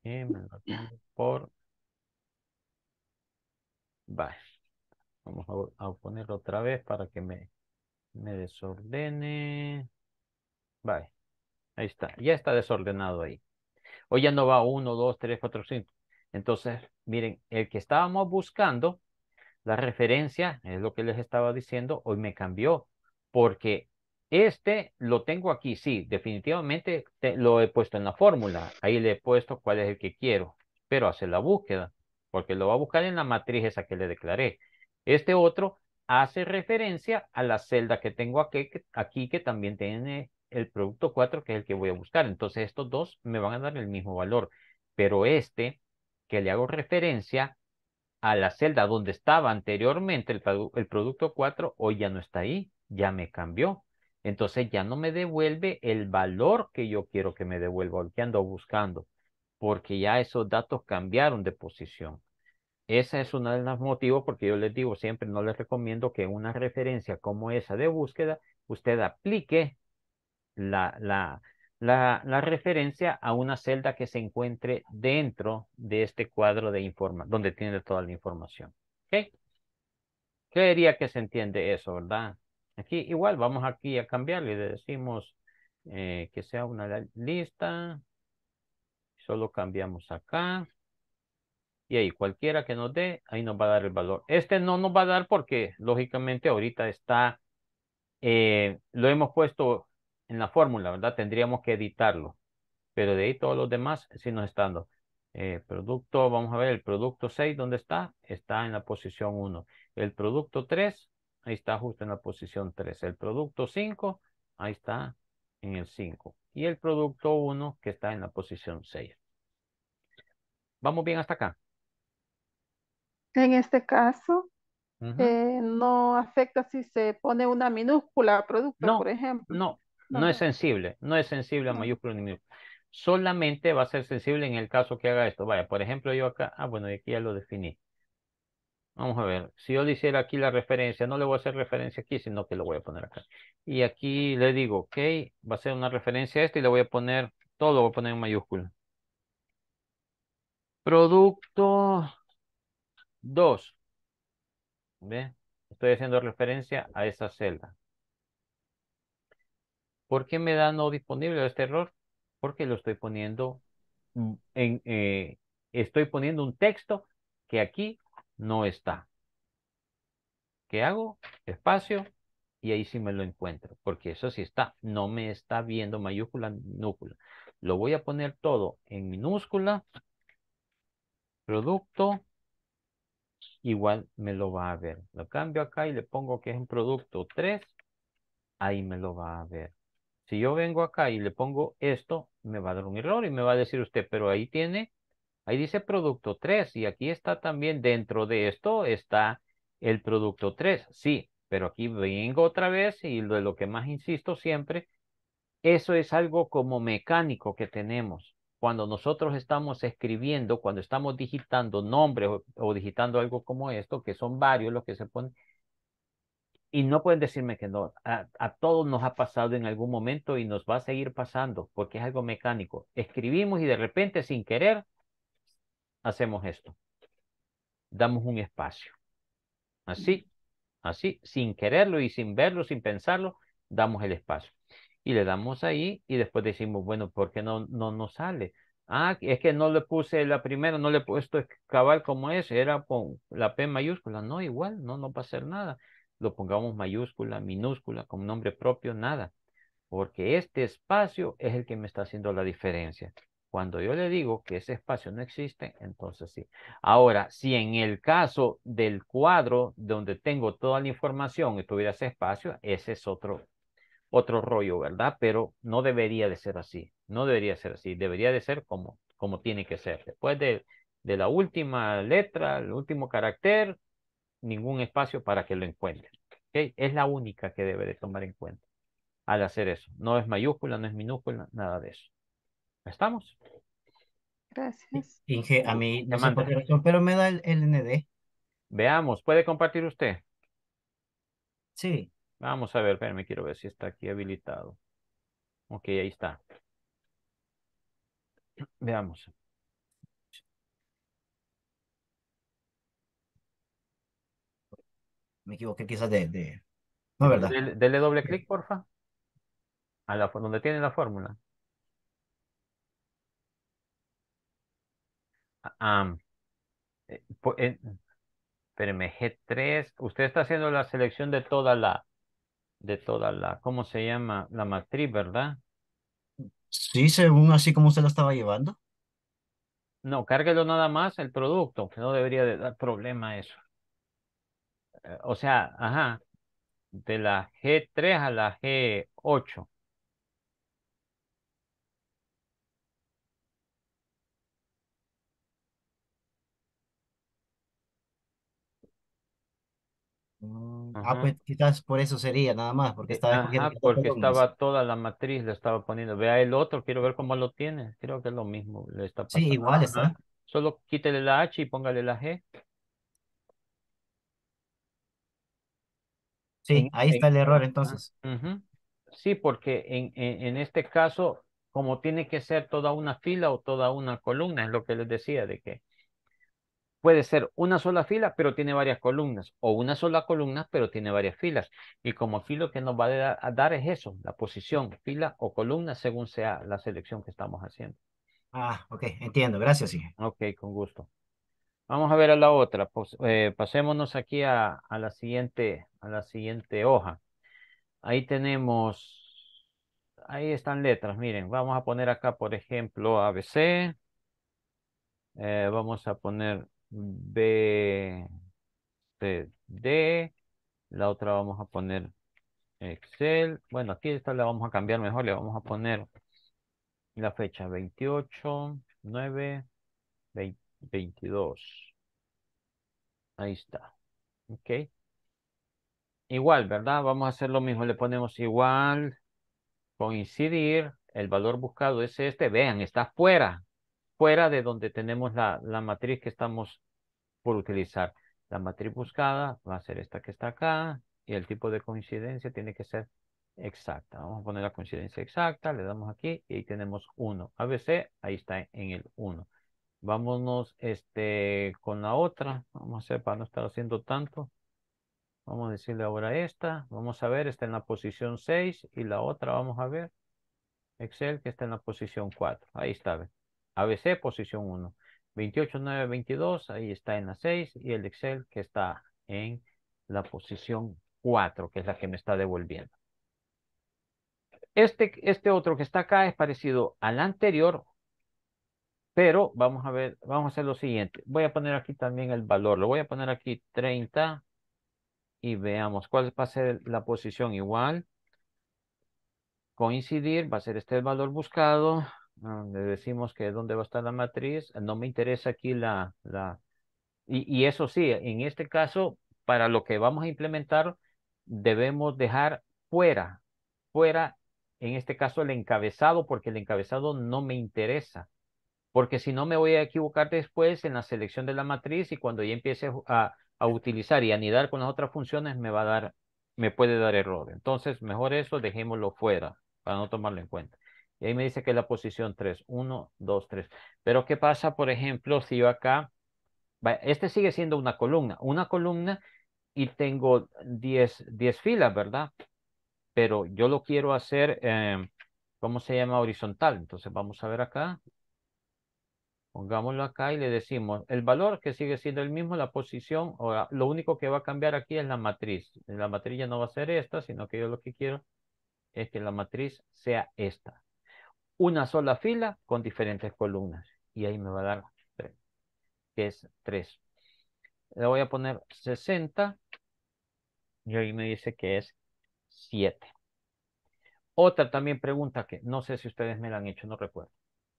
me lo por. Vamos a, ponerlo otra vez para que me, me desordene. bye Ahí está. Ya está desordenado ahí. Hoy ya no va 1, 2, 3, 4, 5. Entonces, miren, el que estábamos buscando, la referencia, es lo que les estaba diciendo, hoy me cambió. Porque este lo tengo aquí, sí, definitivamente lo he puesto en la fórmula. Ahí le he puesto cuál es el que quiero, pero hace la búsqueda, porque lo va a buscar en la matriz esa que le declaré. Este otro hace referencia a la celda que tengo aquí, que también tiene el producto 4, que es el que voy a buscar. Entonces estos dos me van a dar el mismo valor, pero este que le hago referencia a la celda donde estaba anteriormente el producto 4, hoy ya no está ahí, ya me cambió entonces ya no me devuelve el valor que yo quiero que me devuelva, que ando buscando, porque ya esos datos cambiaron de posición. Ese es uno de los motivos porque yo les digo siempre, no les recomiendo que una referencia como esa de búsqueda, usted aplique la, la, la, referencia a una celda que se encuentre dentro de este cuadro de información donde tiene toda la información. ¿Ok? Creería que se entiende eso, ¿verdad? Aquí igual vamos aquí a cambiarle, le decimos eh, que sea una lista. Solo cambiamos acá. Y ahí cualquiera que nos dé, ahí nos va a dar el valor. Este no nos va a dar porque lógicamente ahorita está, eh, lo hemos puesto en la fórmula, ¿verdad? Tendríamos que editarlo. Pero de ahí todos los demás si nos están eh, producto, vamos a ver, el producto 6, ¿dónde está? Está en la posición 1. El producto 3 Ahí está justo en la posición 3. El producto 5, ahí está en el 5. Y el producto 1, que está en la posición 6. ¿Vamos bien hasta acá? En este caso, eh, no afecta si se pone una minúscula producto, por ejemplo. No, no, es sensible. No es sensible a mayúscula ni minúscula. Solamente va a ser sensible en el caso que haga esto. Vaya, por ejemplo, yo acá, ah, bueno, aquí ya lo definí. Vamos a ver, si yo le hiciera aquí la referencia, no le voy a hacer referencia aquí, sino que lo voy a poner acá. Y aquí le digo, ok, va a ser una referencia a esto y le voy a poner, todo lo voy a poner en mayúscula. Producto 2. ¿Ve? Estoy haciendo referencia a esa celda. ¿Por qué me da no disponible este error? Porque lo estoy poniendo mm, en, eh, estoy poniendo un texto que aquí no está. ¿Qué hago? Espacio y ahí sí me lo encuentro, porque eso sí está, no me está viendo mayúscula, minúscula. Lo voy a poner todo en minúscula, producto, igual me lo va a ver. Lo cambio acá y le pongo que es un producto 3, ahí me lo va a ver. Si yo vengo acá y le pongo esto, me va a dar un error y me va a decir usted, pero ahí tiene Ahí dice producto 3 y aquí está también dentro de esto está el producto 3. Sí, pero aquí vengo otra vez y lo, que más insisto siempre, eso es algo como mecánico que tenemos. Cuando nosotros estamos escribiendo, cuando estamos digitando nombres o, digitando algo como esto, que son varios los que se ponen, y no pueden decirme que no. a, todos nos ha pasado en algún momento y nos va a seguir pasando porque es algo mecánico. Escribimos y de repente sin querer hacemos esto. Damos un espacio. Así, así, sin quererlo y sin verlo, sin pensarlo, damos el espacio. Y le damos ahí y después decimos, bueno, ¿por qué no, no nos sale? Ah, es que no le puse la primera, no le he puesto cabal como es, era con la P mayúscula. No, igual, no, no va a hacer nada. Lo pongamos mayúscula, minúscula, con nombre propio, nada. Porque este espacio es el que me está haciendo la diferencia. Cuando yo le digo que ese espacio no existe, entonces sí. Ahora, si en el caso del cuadro donde tengo toda la información y tuviera ese espacio, ese es otro, otro rollo, ¿verdad? Pero no debería de ser así. No debería ser así. Debería de ser como, como tiene que ser. Después de, de la última letra, el último carácter, ningún espacio para que lo encuentre. Es la única que debe de tomar en cuenta al hacer eso. No es mayúscula, no es minúscula, nada de eso. Estamos. Gracias. a mí no pero me da el, ND. Veamos, ¿puede compartir usted? Sí. Vamos a ver, espérame, quiero ver si está aquí habilitado. Ok, ahí está. Veamos. Me equivoqué quizás de... de... No, ¿verdad? Dele, doble clic, porfa. A la, donde tiene la fórmula. Um, eh, eh, G3. Usted está haciendo la selección de toda la, de toda la, ¿cómo se llama? La matriz, ¿verdad? Sí, según así como usted la estaba llevando. No, cárguelo nada más el producto, que no debería de dar problema eso. Eh, o sea, ajá, de la G3 a la G8. Mm, ah, pues quizás por eso sería nada más, porque eh, estaba porque estaba toda la matriz, le estaba poniendo. Vea el otro, quiero ver cómo lo tiene. Creo que es lo mismo. está Sí, igual está. Solo quítele la H y póngale la G. Sí, ahí está el error entonces. Sí, porque en, en, en, este caso, como tiene que ser toda una fila o toda una columna, es lo que les decía, de que puede ser una sola fila, pero tiene varias columnas, o una sola columna, pero tiene varias filas. Y como filo que nos va a dar es eso, la posición, fila o columna, según sea la selección que estamos haciendo. Ah, ok, entiendo, gracias. Sí. Ok, con gusto. Vamos a ver a la otra. Pues, eh, pasémonos aquí a, la siguiente, a la siguiente hoja. Ahí tenemos, ahí están letras, miren, vamos a poner acá, por ejemplo, ABC. Eh, vamos a poner B, C, D. La otra vamos a poner Excel. Bueno, aquí esta la vamos a cambiar mejor. Le vamos a poner la fecha 28, 9, 22. Ahí está. Ok. Igual, ¿verdad? Vamos a hacer lo mismo. Le ponemos igual, coincidir. El valor buscado es este. Vean, está fuera fuera de donde tenemos la, la matriz que estamos por utilizar. La matriz buscada va a ser esta que está acá y el tipo de coincidencia tiene que ser exacta. Vamos a poner la coincidencia exacta, le damos aquí y ahí tenemos 1. ABC, ahí está en el 1. Vámonos este, con la otra. Vamos a hacer para no estar haciendo tanto. Vamos a decirle ahora esta. Vamos a ver, está en la posición 6 y la otra vamos a ver. Excel que está en la posición 4. Ahí está. ¿ve? ABC, posición 1. 22, ahí está en la 6, y el Excel que está en la posición 4, que es la que me está devolviendo. Este, este otro que está acá es parecido al anterior, pero vamos a ver, vamos a hacer lo siguiente. Voy a poner aquí también el valor, lo voy a poner aquí 30 y veamos cuál va a ser la posición igual. Coincidir, va a ser este el valor buscado, Ah, le decimos que dónde va a estar la matriz, no me interesa aquí la... la... Y, eso sí, en este caso, para lo que vamos a implementar, debemos dejar fuera, fuera, en este caso, el encabezado, porque el encabezado no me interesa. Porque si no, me voy a equivocar después en la selección de la matriz y cuando ya empiece a, a utilizar y anidar con las otras funciones, me va a dar, me puede dar error. Entonces, mejor eso, dejémoslo fuera para no tomarlo en cuenta. Y ahí me dice que es la posición 3. 1, 2, 3. Pero ¿qué pasa, por ejemplo, si yo acá... Este sigue siendo una columna. Una columna y tengo 10, filas, ¿verdad? Pero yo lo quiero hacer, em, ¿cómo se llama? Horizontal. Entonces vamos a ver acá. Pongámoslo acá y le decimos el valor que sigue siendo el mismo, la posición. lo único que va a cambiar aquí es la matriz. La matriz ya no va a ser esta, sino que yo lo que quiero es que la matriz sea esta una sola fila con diferentes columnas. Y ahí me va a dar tres, que es 3. Le voy a poner 60 y ahí me dice que es 7. Otra también pregunta que no sé si ustedes me la han hecho, no recuerdo,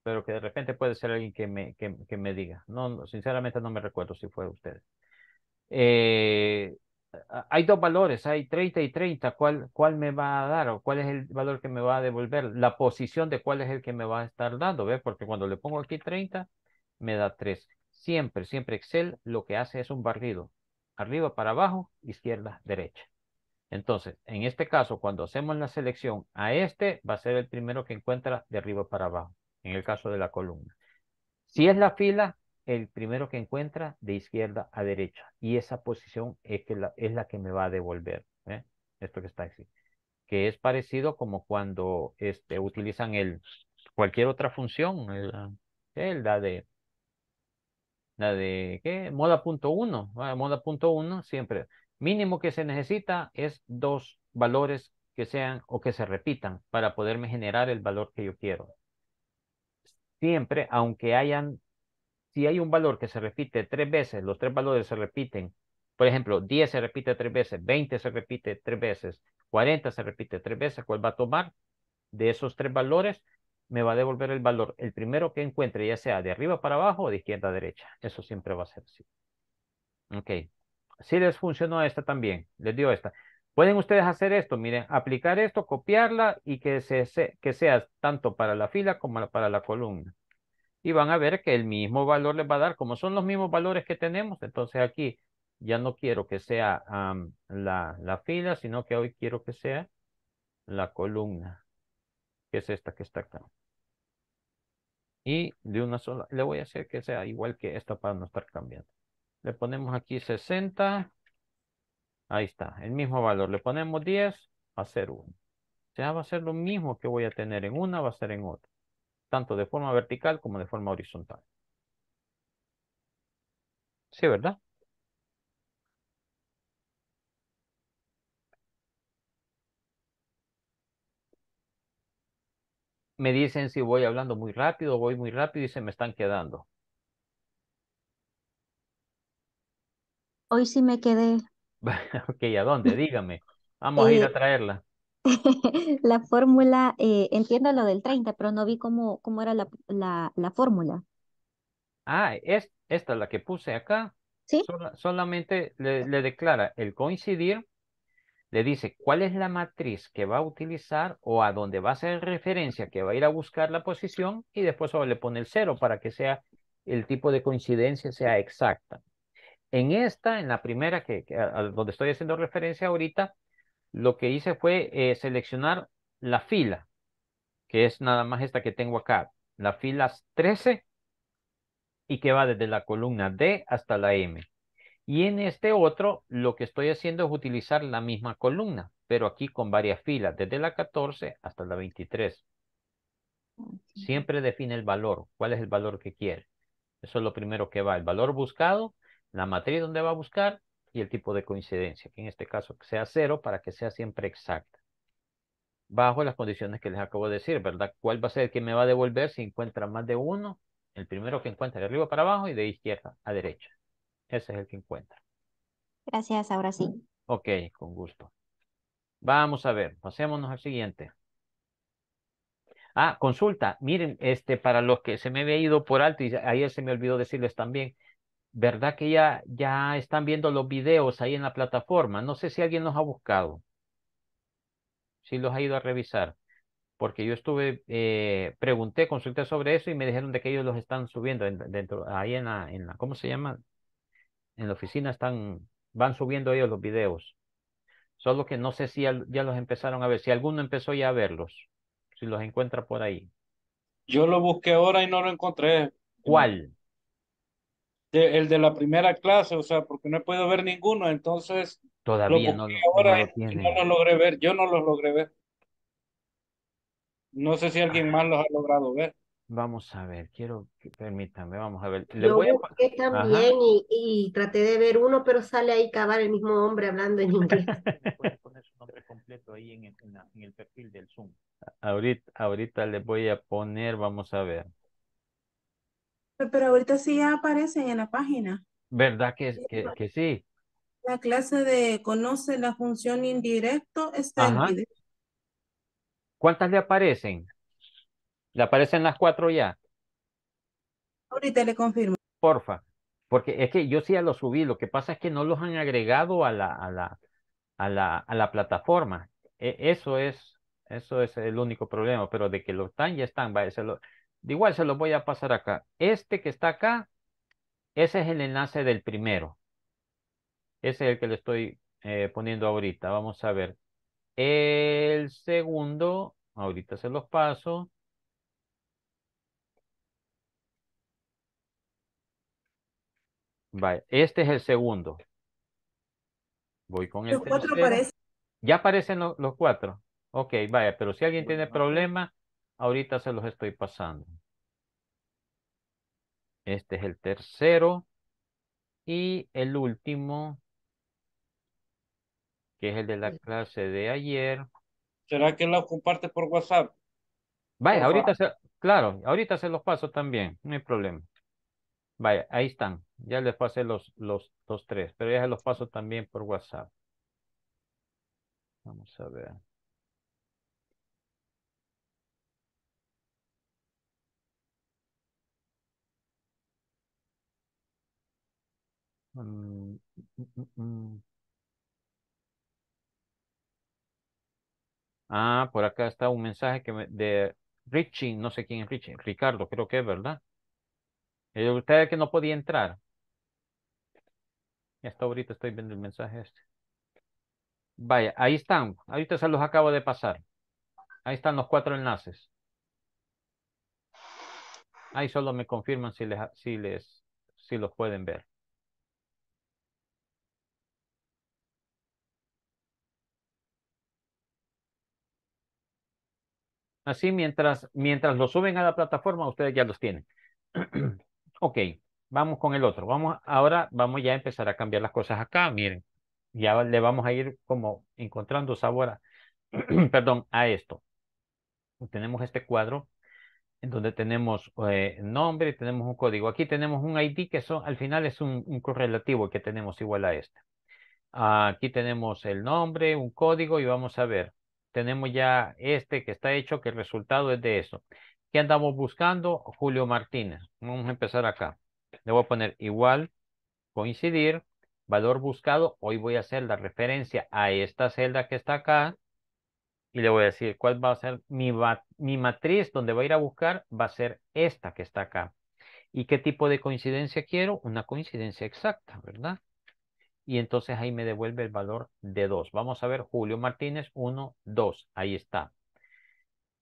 pero que de repente puede ser alguien que me, que, me diga. No, sinceramente no me recuerdo si fue usted. Eh, hay dos valores, hay 30 y 30, ¿cuál, cuál me va a dar o cuál es el valor que me va a devolver? La posición de cuál es el que me va a estar dando, ¿ves? Porque cuando le pongo aquí 30, me da 3. Siempre, siempre Excel lo que hace es un barrido, arriba para abajo, izquierda, derecha. Entonces, en este caso, cuando hacemos la selección a este, va a ser el primero que encuentra de arriba para abajo, en el caso de la columna. Si es la fila, el primero que encuentra de izquierda a derecha. Y esa posición es, la, es la que me va a devolver. ¿eh? Esto que está aquí. Que es parecido como cuando este, utilizan el, cualquier otra función. El, la de la de ¿qué? moda punto uno. Ah, moda punto uno siempre. Mínimo que se necesita es dos valores que sean o que se repitan para poderme generar el valor que yo quiero. Siempre, aunque hayan si hay un valor que se repite tres veces, los tres valores se repiten, por ejemplo, 10 se repite tres veces, 20 se repite tres veces, 40 se repite tres veces, ¿cuál va a tomar? De esos tres valores, me va a devolver el valor, el primero que encuentre, ya sea de arriba para abajo o de izquierda a derecha. Eso siempre va a ser así. Ok. Si les funcionó esta también, les dio esta. Pueden ustedes hacer esto, miren, aplicar esto, copiarla y que, que sea tanto para la fila como para la columna y van a ver que el mismo valor les va a dar, como son los mismos valores que tenemos, entonces aquí ya no quiero que sea la, la fila, sino que hoy quiero que sea la columna, que es esta que está acá. Y de una sola, le voy a hacer que sea igual que esta para no estar cambiando. Le ponemos aquí 60, ahí está, el mismo valor. Le ponemos 10, va a ser 1. O sea, va a ser lo mismo que voy a tener en una, va a ser en otra tanto de forma vertical como de forma horizontal. Sí, ¿verdad? Me dicen si voy hablando muy rápido, voy muy rápido y se me están quedando. Hoy sí me quedé. ok, ¿a dónde? Dígame. Vamos a ir a eh, traerla. La fórmula, eh, entiendo lo del 30, pero no vi cómo, cómo era la, fórmula. Ah, es, esta la que puse acá. ¿Sí? solamente le, declara el coincidir, le dice cuál es la matriz que va a utilizar o a dónde va a hacer referencia que va a ir a buscar la posición y después solo le pone el cero para que sea el tipo de coincidencia sea exacta. En esta, en la primera que, donde estoy haciendo referencia ahorita, lo que hice fue eh, seleccionar la fila, que es nada más esta que tengo acá, la fila 13 y que va desde la columna D hasta la M. Y en este otro, lo que estoy haciendo es utilizar la misma columna, pero aquí con varias filas, desde la 14 hasta la 23. Siempre define el valor, cuál es el valor que quiere. Eso es lo primero que va, el valor buscado, la matriz donde va a buscar y el tipo de coincidencia, que en este caso sea cero para que sea siempre exacta. Bajo las condiciones que les acabo de decir, ¿verdad? ¿Cuál va a ser el que me va a devolver si encuentra más de uno? El primero que encuentra de arriba para abajo y de izquierda a derecha. Ese es el que encuentra. Gracias, ahora sí. Ok, con gusto. Vamos a ver, pasémonos al siguiente. Ah, consulta. Miren, este, para los que se me había ido por alto y ayer se me olvidó decirles también, ¿verdad que ya, ya están viendo los videos ahí en la plataforma? No sé si alguien los ha buscado, si los ha ido a revisar, porque yo estuve, eh, pregunté, consulté sobre eso y me dijeron de que ellos los están subiendo dentro, ahí en la, ¿cómo se llama? En la oficina están, van subiendo ellos los videos. Solo que no sé si ya, ya los empezaron a ver, si alguno empezó ya a verlos, si los encuentra por ahí. Yo lo busqué ahora y no lo encontré. ¿Cuál? el de la primera clase, o sea, porque no he podido ver ninguno, entonces todavía no, lo, logré ver, yo no lo logré ver. No sé si alguien ah. más los ha logrado ver. Vamos a ver, quiero, que permítanme, vamos a ver. Le voy a... busqué también y, y, traté de ver uno, pero sale ahí cabal el mismo hombre hablando en inglés. poner su nombre completo ahí en el, perfil del Zoom. Ahorita, ahorita le voy a poner, vamos a ver. Pero ahorita sí ya aparecen en la página. ¿Verdad que, que, que sí? La clase de conoce la función indirecto está ¿Cuántas le aparecen? ¿Le aparecen las cuatro ya? Ahorita le confirmo. Porfa, porque es que yo sí ya lo subí, lo que pasa es que no los han agregado a la, a la, a la, a la plataforma. E, eso es, eso es el único problema, pero de que lo están, ya están, va, lo, de igual se los voy a pasar acá. Este que está acá, ese es el enlace del primero. Ese es el que le estoy eh, poniendo ahorita. Vamos a ver. El segundo, ahorita se los paso. Vale, este es el segundo. Voy con los este. Cuatro aparecen. Ya aparecen los cuatro. Ok, vaya, pero si alguien tiene problema, Ahorita se los estoy pasando. Este es el tercero. Y el último, que es el de la clase de ayer. ¿Será que lo comparte por WhatsApp? Vaya, ahorita se, claro, ahorita se los paso también, no hay problema. Vaya, ahí están. Ya les pasé los, los, los tres, pero ya se los paso también por WhatsApp. Vamos a ver. Mm, mm, mm, ah, por acá está un mensaje que de Richie, no sé quién es Richie, Ricardo, creo que es, ¿verdad? usted que no podía entrar. hasta ahorita estoy viendo el mensaje este. Vaya, ahí están. Ahorita se los acabo de pasar. Ahí están los cuatro enlaces. Ahí solo me confirman si les, si les, si los pueden ver. Así mientras, mientras lo suben a la plataforma, ustedes ya los tienen. ok, vamos con el otro. Vamos, ahora vamos ya a empezar a cambiar las cosas acá. Miren, ya le vamos a ir como encontrando sabor a, perdón, a esto. Tenemos este cuadro en donde tenemos nombre eh, nombre, tenemos un código. Aquí tenemos un ID que son, al final es un, un correlativo que tenemos igual a este. Aquí tenemos el nombre, un código y vamos a ver tenemos ya este que está hecho, que el resultado es de eso. ¿Qué andamos buscando? Julio Martínez. Vamos a empezar acá. Le voy a poner igual, coincidir, valor buscado. Hoy voy a hacer la referencia a esta celda que está acá. Y le voy a decir cuál va a ser mi, mi matriz donde va a ir a buscar. Va a ser esta que está acá. ¿Y qué tipo de coincidencia quiero? Una coincidencia exacta, ¿verdad? y entonces ahí me devuelve el valor de 2. Vamos a ver, Julio Martínez, 1, 2, ahí está.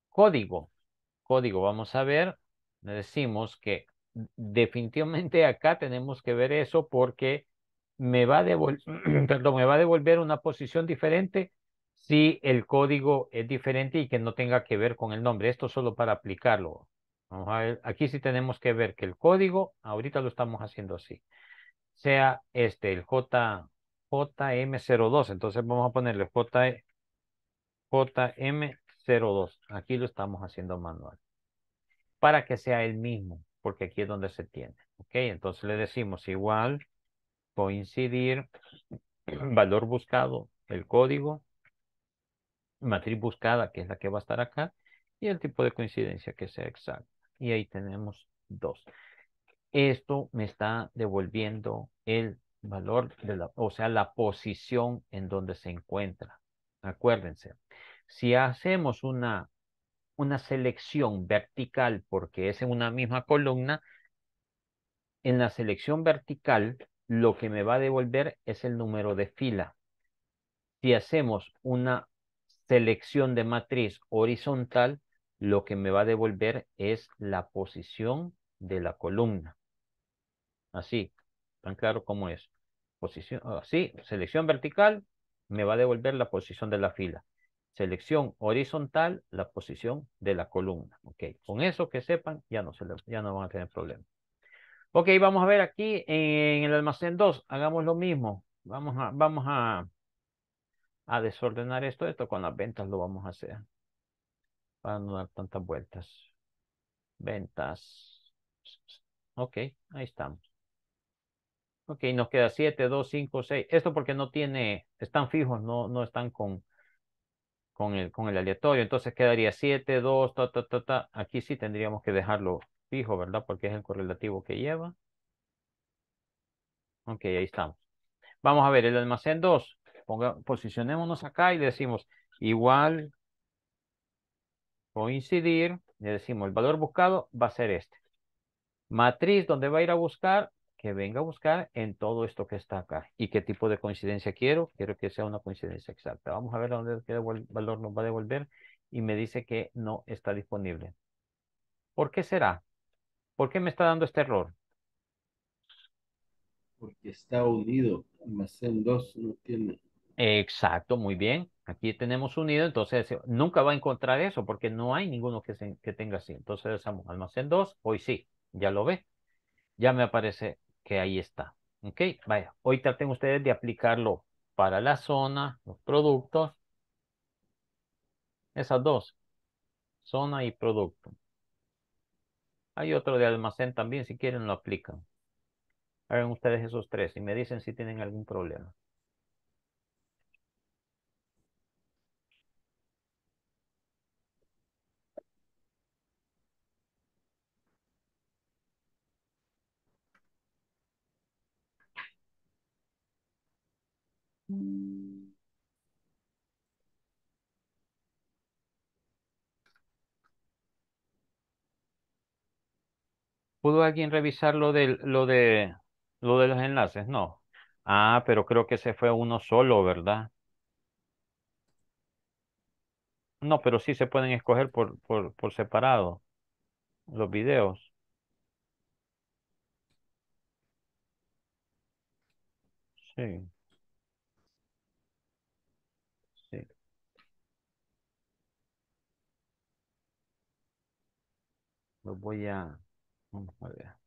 Código, código, vamos a ver, le decimos que definitivamente acá tenemos que ver eso porque me va a devolver, me va a devolver una posición diferente si el código es diferente y que no tenga que ver con el nombre. Esto solo para aplicarlo. Vamos a ver, aquí sí tenemos que ver que el código, ahorita lo estamos haciendo así sea este, el JM02. Entonces vamos a ponerle J, JM02. Aquí lo estamos haciendo manual. Para que sea el mismo, porque aquí es donde se tiene. ¿Ok? Entonces le decimos igual, coincidir, valor buscado, el código, matriz buscada, que es la que va a estar acá, y el tipo de coincidencia que sea exacta. Y ahí tenemos dos esto me está devolviendo el valor, o sea, la posición en donde se encuentra. Acuérdense, si hacemos una, una selección vertical, porque es en una misma columna, en la selección vertical lo que me va a devolver es el número de fila. Si hacemos una selección de matriz horizontal, lo que me va a devolver es la posición de la columna. Así, tan claro como es. Posición, así, ah, selección vertical me va a devolver la posición de la fila. Selección horizontal, la posición de la columna. Ok, con eso que sepan, ya no, se ya no van a tener problema. Ok, vamos a ver aquí en el almacén 2, hagamos lo mismo. Vamos a, vamos a, a desordenar esto, esto con las ventas lo vamos a hacer. Para no dar tantas vueltas. Ventas. Ok, ahí estamos. Ok, nos queda 7, 2, 5, 6. Esto porque no tiene, están fijos, no, no están con, con, el, aleatorio. Entonces quedaría 7, 2, ta, ta, ta, ta. Aquí sí tendríamos que dejarlo fijo, ¿verdad? Porque es el correlativo que lleva. Ok, ahí estamos. Vamos a ver, el almacén 2. posicionémonos acá y le decimos igual coincidir. Le decimos el valor buscado va a ser este. Matriz donde va a ir a buscar que venga a buscar en todo esto que está acá. ¿Y qué tipo de coincidencia quiero? Quiero que sea una coincidencia exacta. Vamos a ver a dónde qué valor nos va a devolver y me dice que no está disponible. ¿Por qué será? ¿Por qué me está dando este error? Porque está unido. Almacén 2 no tiene. Exacto, muy bien. Aquí tenemos unido, entonces eh, nunca va a encontrar eso porque no hay ninguno que, que tenga así. Entonces, almacén 2, hoy sí, ya lo ve. Ya me aparece que ahí está. Ok, vaya, hoy traten ustedes de aplicarlo para la zona, los productos, esas dos, zona y producto. Hay otro de almacén también, si quieren lo aplican. Hagan ustedes esos tres y me dicen si tienen algún problema. ¿Pudo alguien revisar lo de, lo de, lo de los enlaces? No. Ah, pero creo que se fue uno solo, ¿verdad? No, pero sí se pueden escoger por, por, por separado los videos. Sí. Lo voy a... Vamos a ver.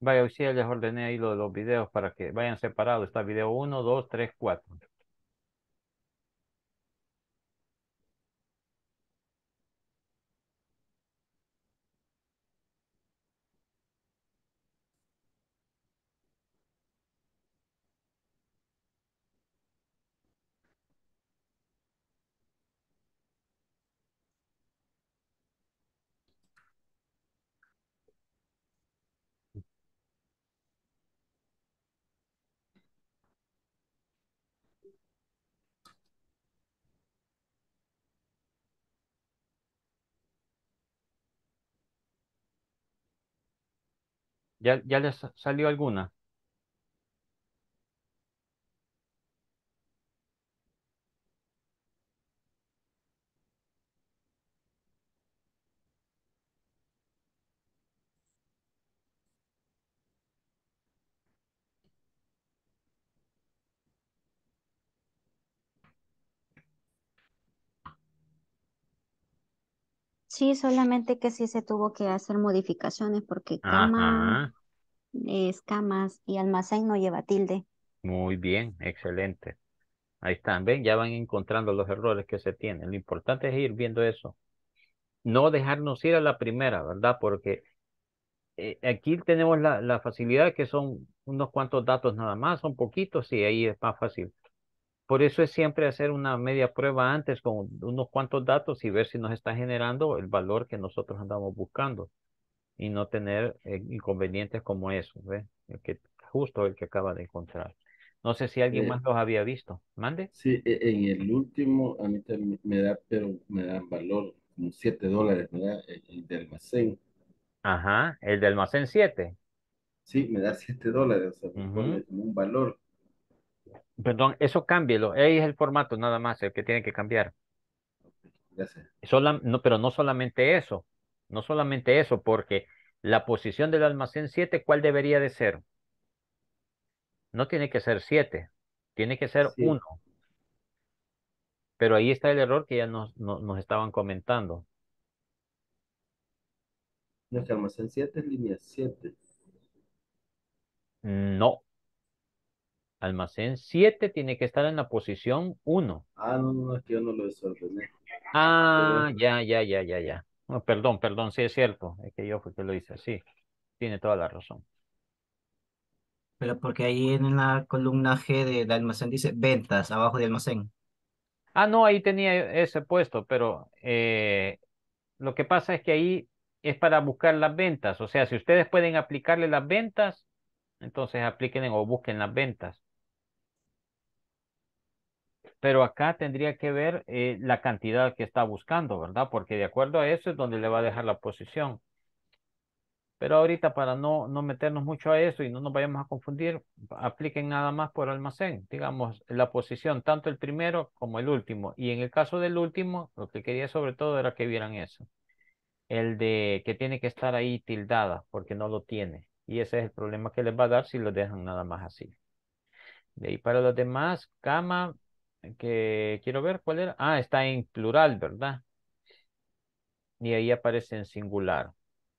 Vaya, hoy ya les ordené ahí lo de los videos para que vayan separados. Está video 1, 2, 3, 4. ¿Ya, ya les salió alguna? Sí, solamente que sí se tuvo que hacer modificaciones porque cama, es camas y almacén no lleva tilde. Muy bien, excelente. Ahí están, ven, ya van encontrando los errores que se tienen. Lo importante es ir viendo eso. No dejarnos ir a la primera, ¿verdad? Porque eh, aquí tenemos la, la facilidad que son unos cuantos datos nada más, son poquitos, y ahí es más fácil. Por eso es siempre hacer una media prueba antes con unos cuantos datos y ver si nos está generando el valor que nosotros andamos buscando y no tener eh, inconvenientes como eso, ¿ves? El que, justo el que acaba de encontrar. No sé si alguien eh, más los había visto. Mande. Sí, e, en el último a mí también me da, pero me da valor como 7 dólares, me da el, del de almacén. Ajá, el de almacén 7. Sí, me da 7 dólares, o sea, un valor. Perdón, eso cámbielo. Ahí es el formato nada más el que tiene que cambiar. no, pero no solamente eso. No solamente eso, porque la posición del almacén 7, ¿cuál debería de ser? No tiene que ser 7, tiene que ser 1. Pero ahí está el error que ya nos, nos, estaban comentando. Nuestro almacén 7 es línea 7. No, Almacén 7 tiene que estar en la posición 1. Ah, no, no, yo no lo desordené. Ah, ya, ya, ya, ya, ya. No, perdón, perdón, sí es cierto. Es que yo fue que lo hice, así. Tiene toda la razón. Pero porque ahí en la columna G del almacén dice ventas, abajo de almacén. Ah, no, ahí tenía ese puesto, pero eh, lo que pasa es que ahí es para buscar las ventas. O sea, si ustedes pueden aplicarle las ventas, entonces apliquen o busquen las ventas pero acá tendría que ver eh, la cantidad que está buscando, ¿verdad? Porque de acuerdo a eso es donde le va a dejar la posición. Pero ahorita para no, no meternos mucho a eso y no nos vayamos a confundir, apliquen nada más por almacén, digamos, la posición, tanto el primero como el último. Y en el caso del último, lo que quería sobre todo era que vieran eso. El de que tiene que estar ahí tildada, porque no lo tiene. Y ese es el problema que les va a dar si lo dejan nada más así. De ahí para los demás, cama, que quiero ver cuál era. Ah, está en plural, ¿verdad? Y ahí aparece en singular.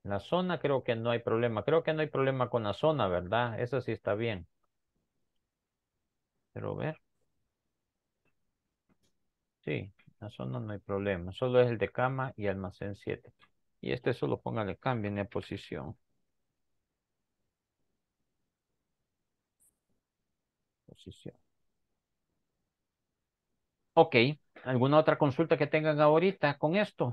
La zona creo que no hay problema. Creo que no hay problema con la zona, ¿verdad? Eso sí está bien. Quiero ver. Sí, la zona no hay problema. Solo es el de cama y almacén 7. Y este solo póngale cambio en la posición. Posición. Ok, ¿alguna otra consulta que tengan ahorita con esto?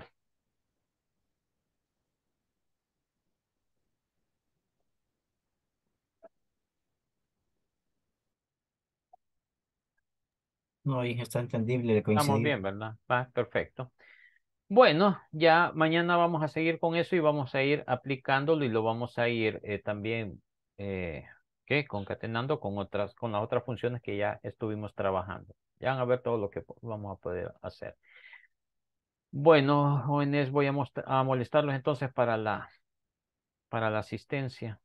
No, ahí está entendible. Estamos bien, ¿verdad? Va, perfecto. Bueno, ya mañana vamos a seguir con eso y vamos a ir aplicándolo y lo vamos a ir eh, también eh, concatenando con otras, con las otras funciones que ya estuvimos trabajando. Ya van a ver todo lo que vamos a poder hacer. Bueno, jóvenes, voy a, molestarlos entonces para la, para la asistencia.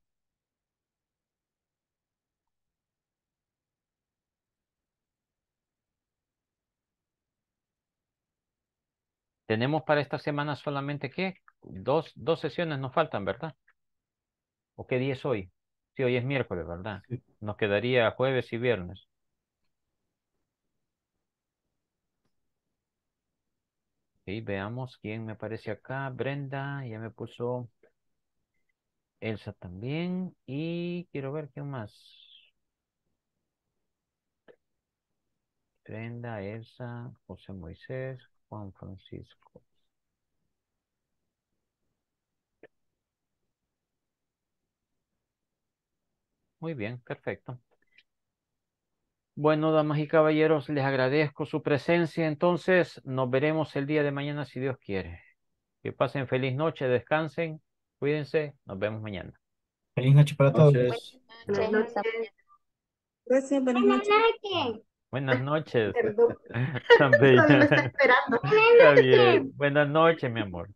Tenemos para esta semana solamente ¿qué? Dos, dos sesiones nos faltan, ¿verdad? ¿O qué día es hoy? Sí, hoy es miércoles, ¿verdad? Nos quedaría jueves y viernes. Ok, veamos quién me aparece acá. Brenda, ya me puso Elsa también. Y quiero ver quién más. Brenda, Elsa, José Moisés, Juan Francisco. Muy bien, perfecto. Bueno, damas y caballeros, les agradezco su presencia. Entonces, nos veremos el día de mañana si Dios quiere. Que pasen feliz noche, descansen, cuídense, nos vemos mañana. Feliz noche para todos. buenas noches. buenas noches. Buenas noches. Buenas noches, mi amor.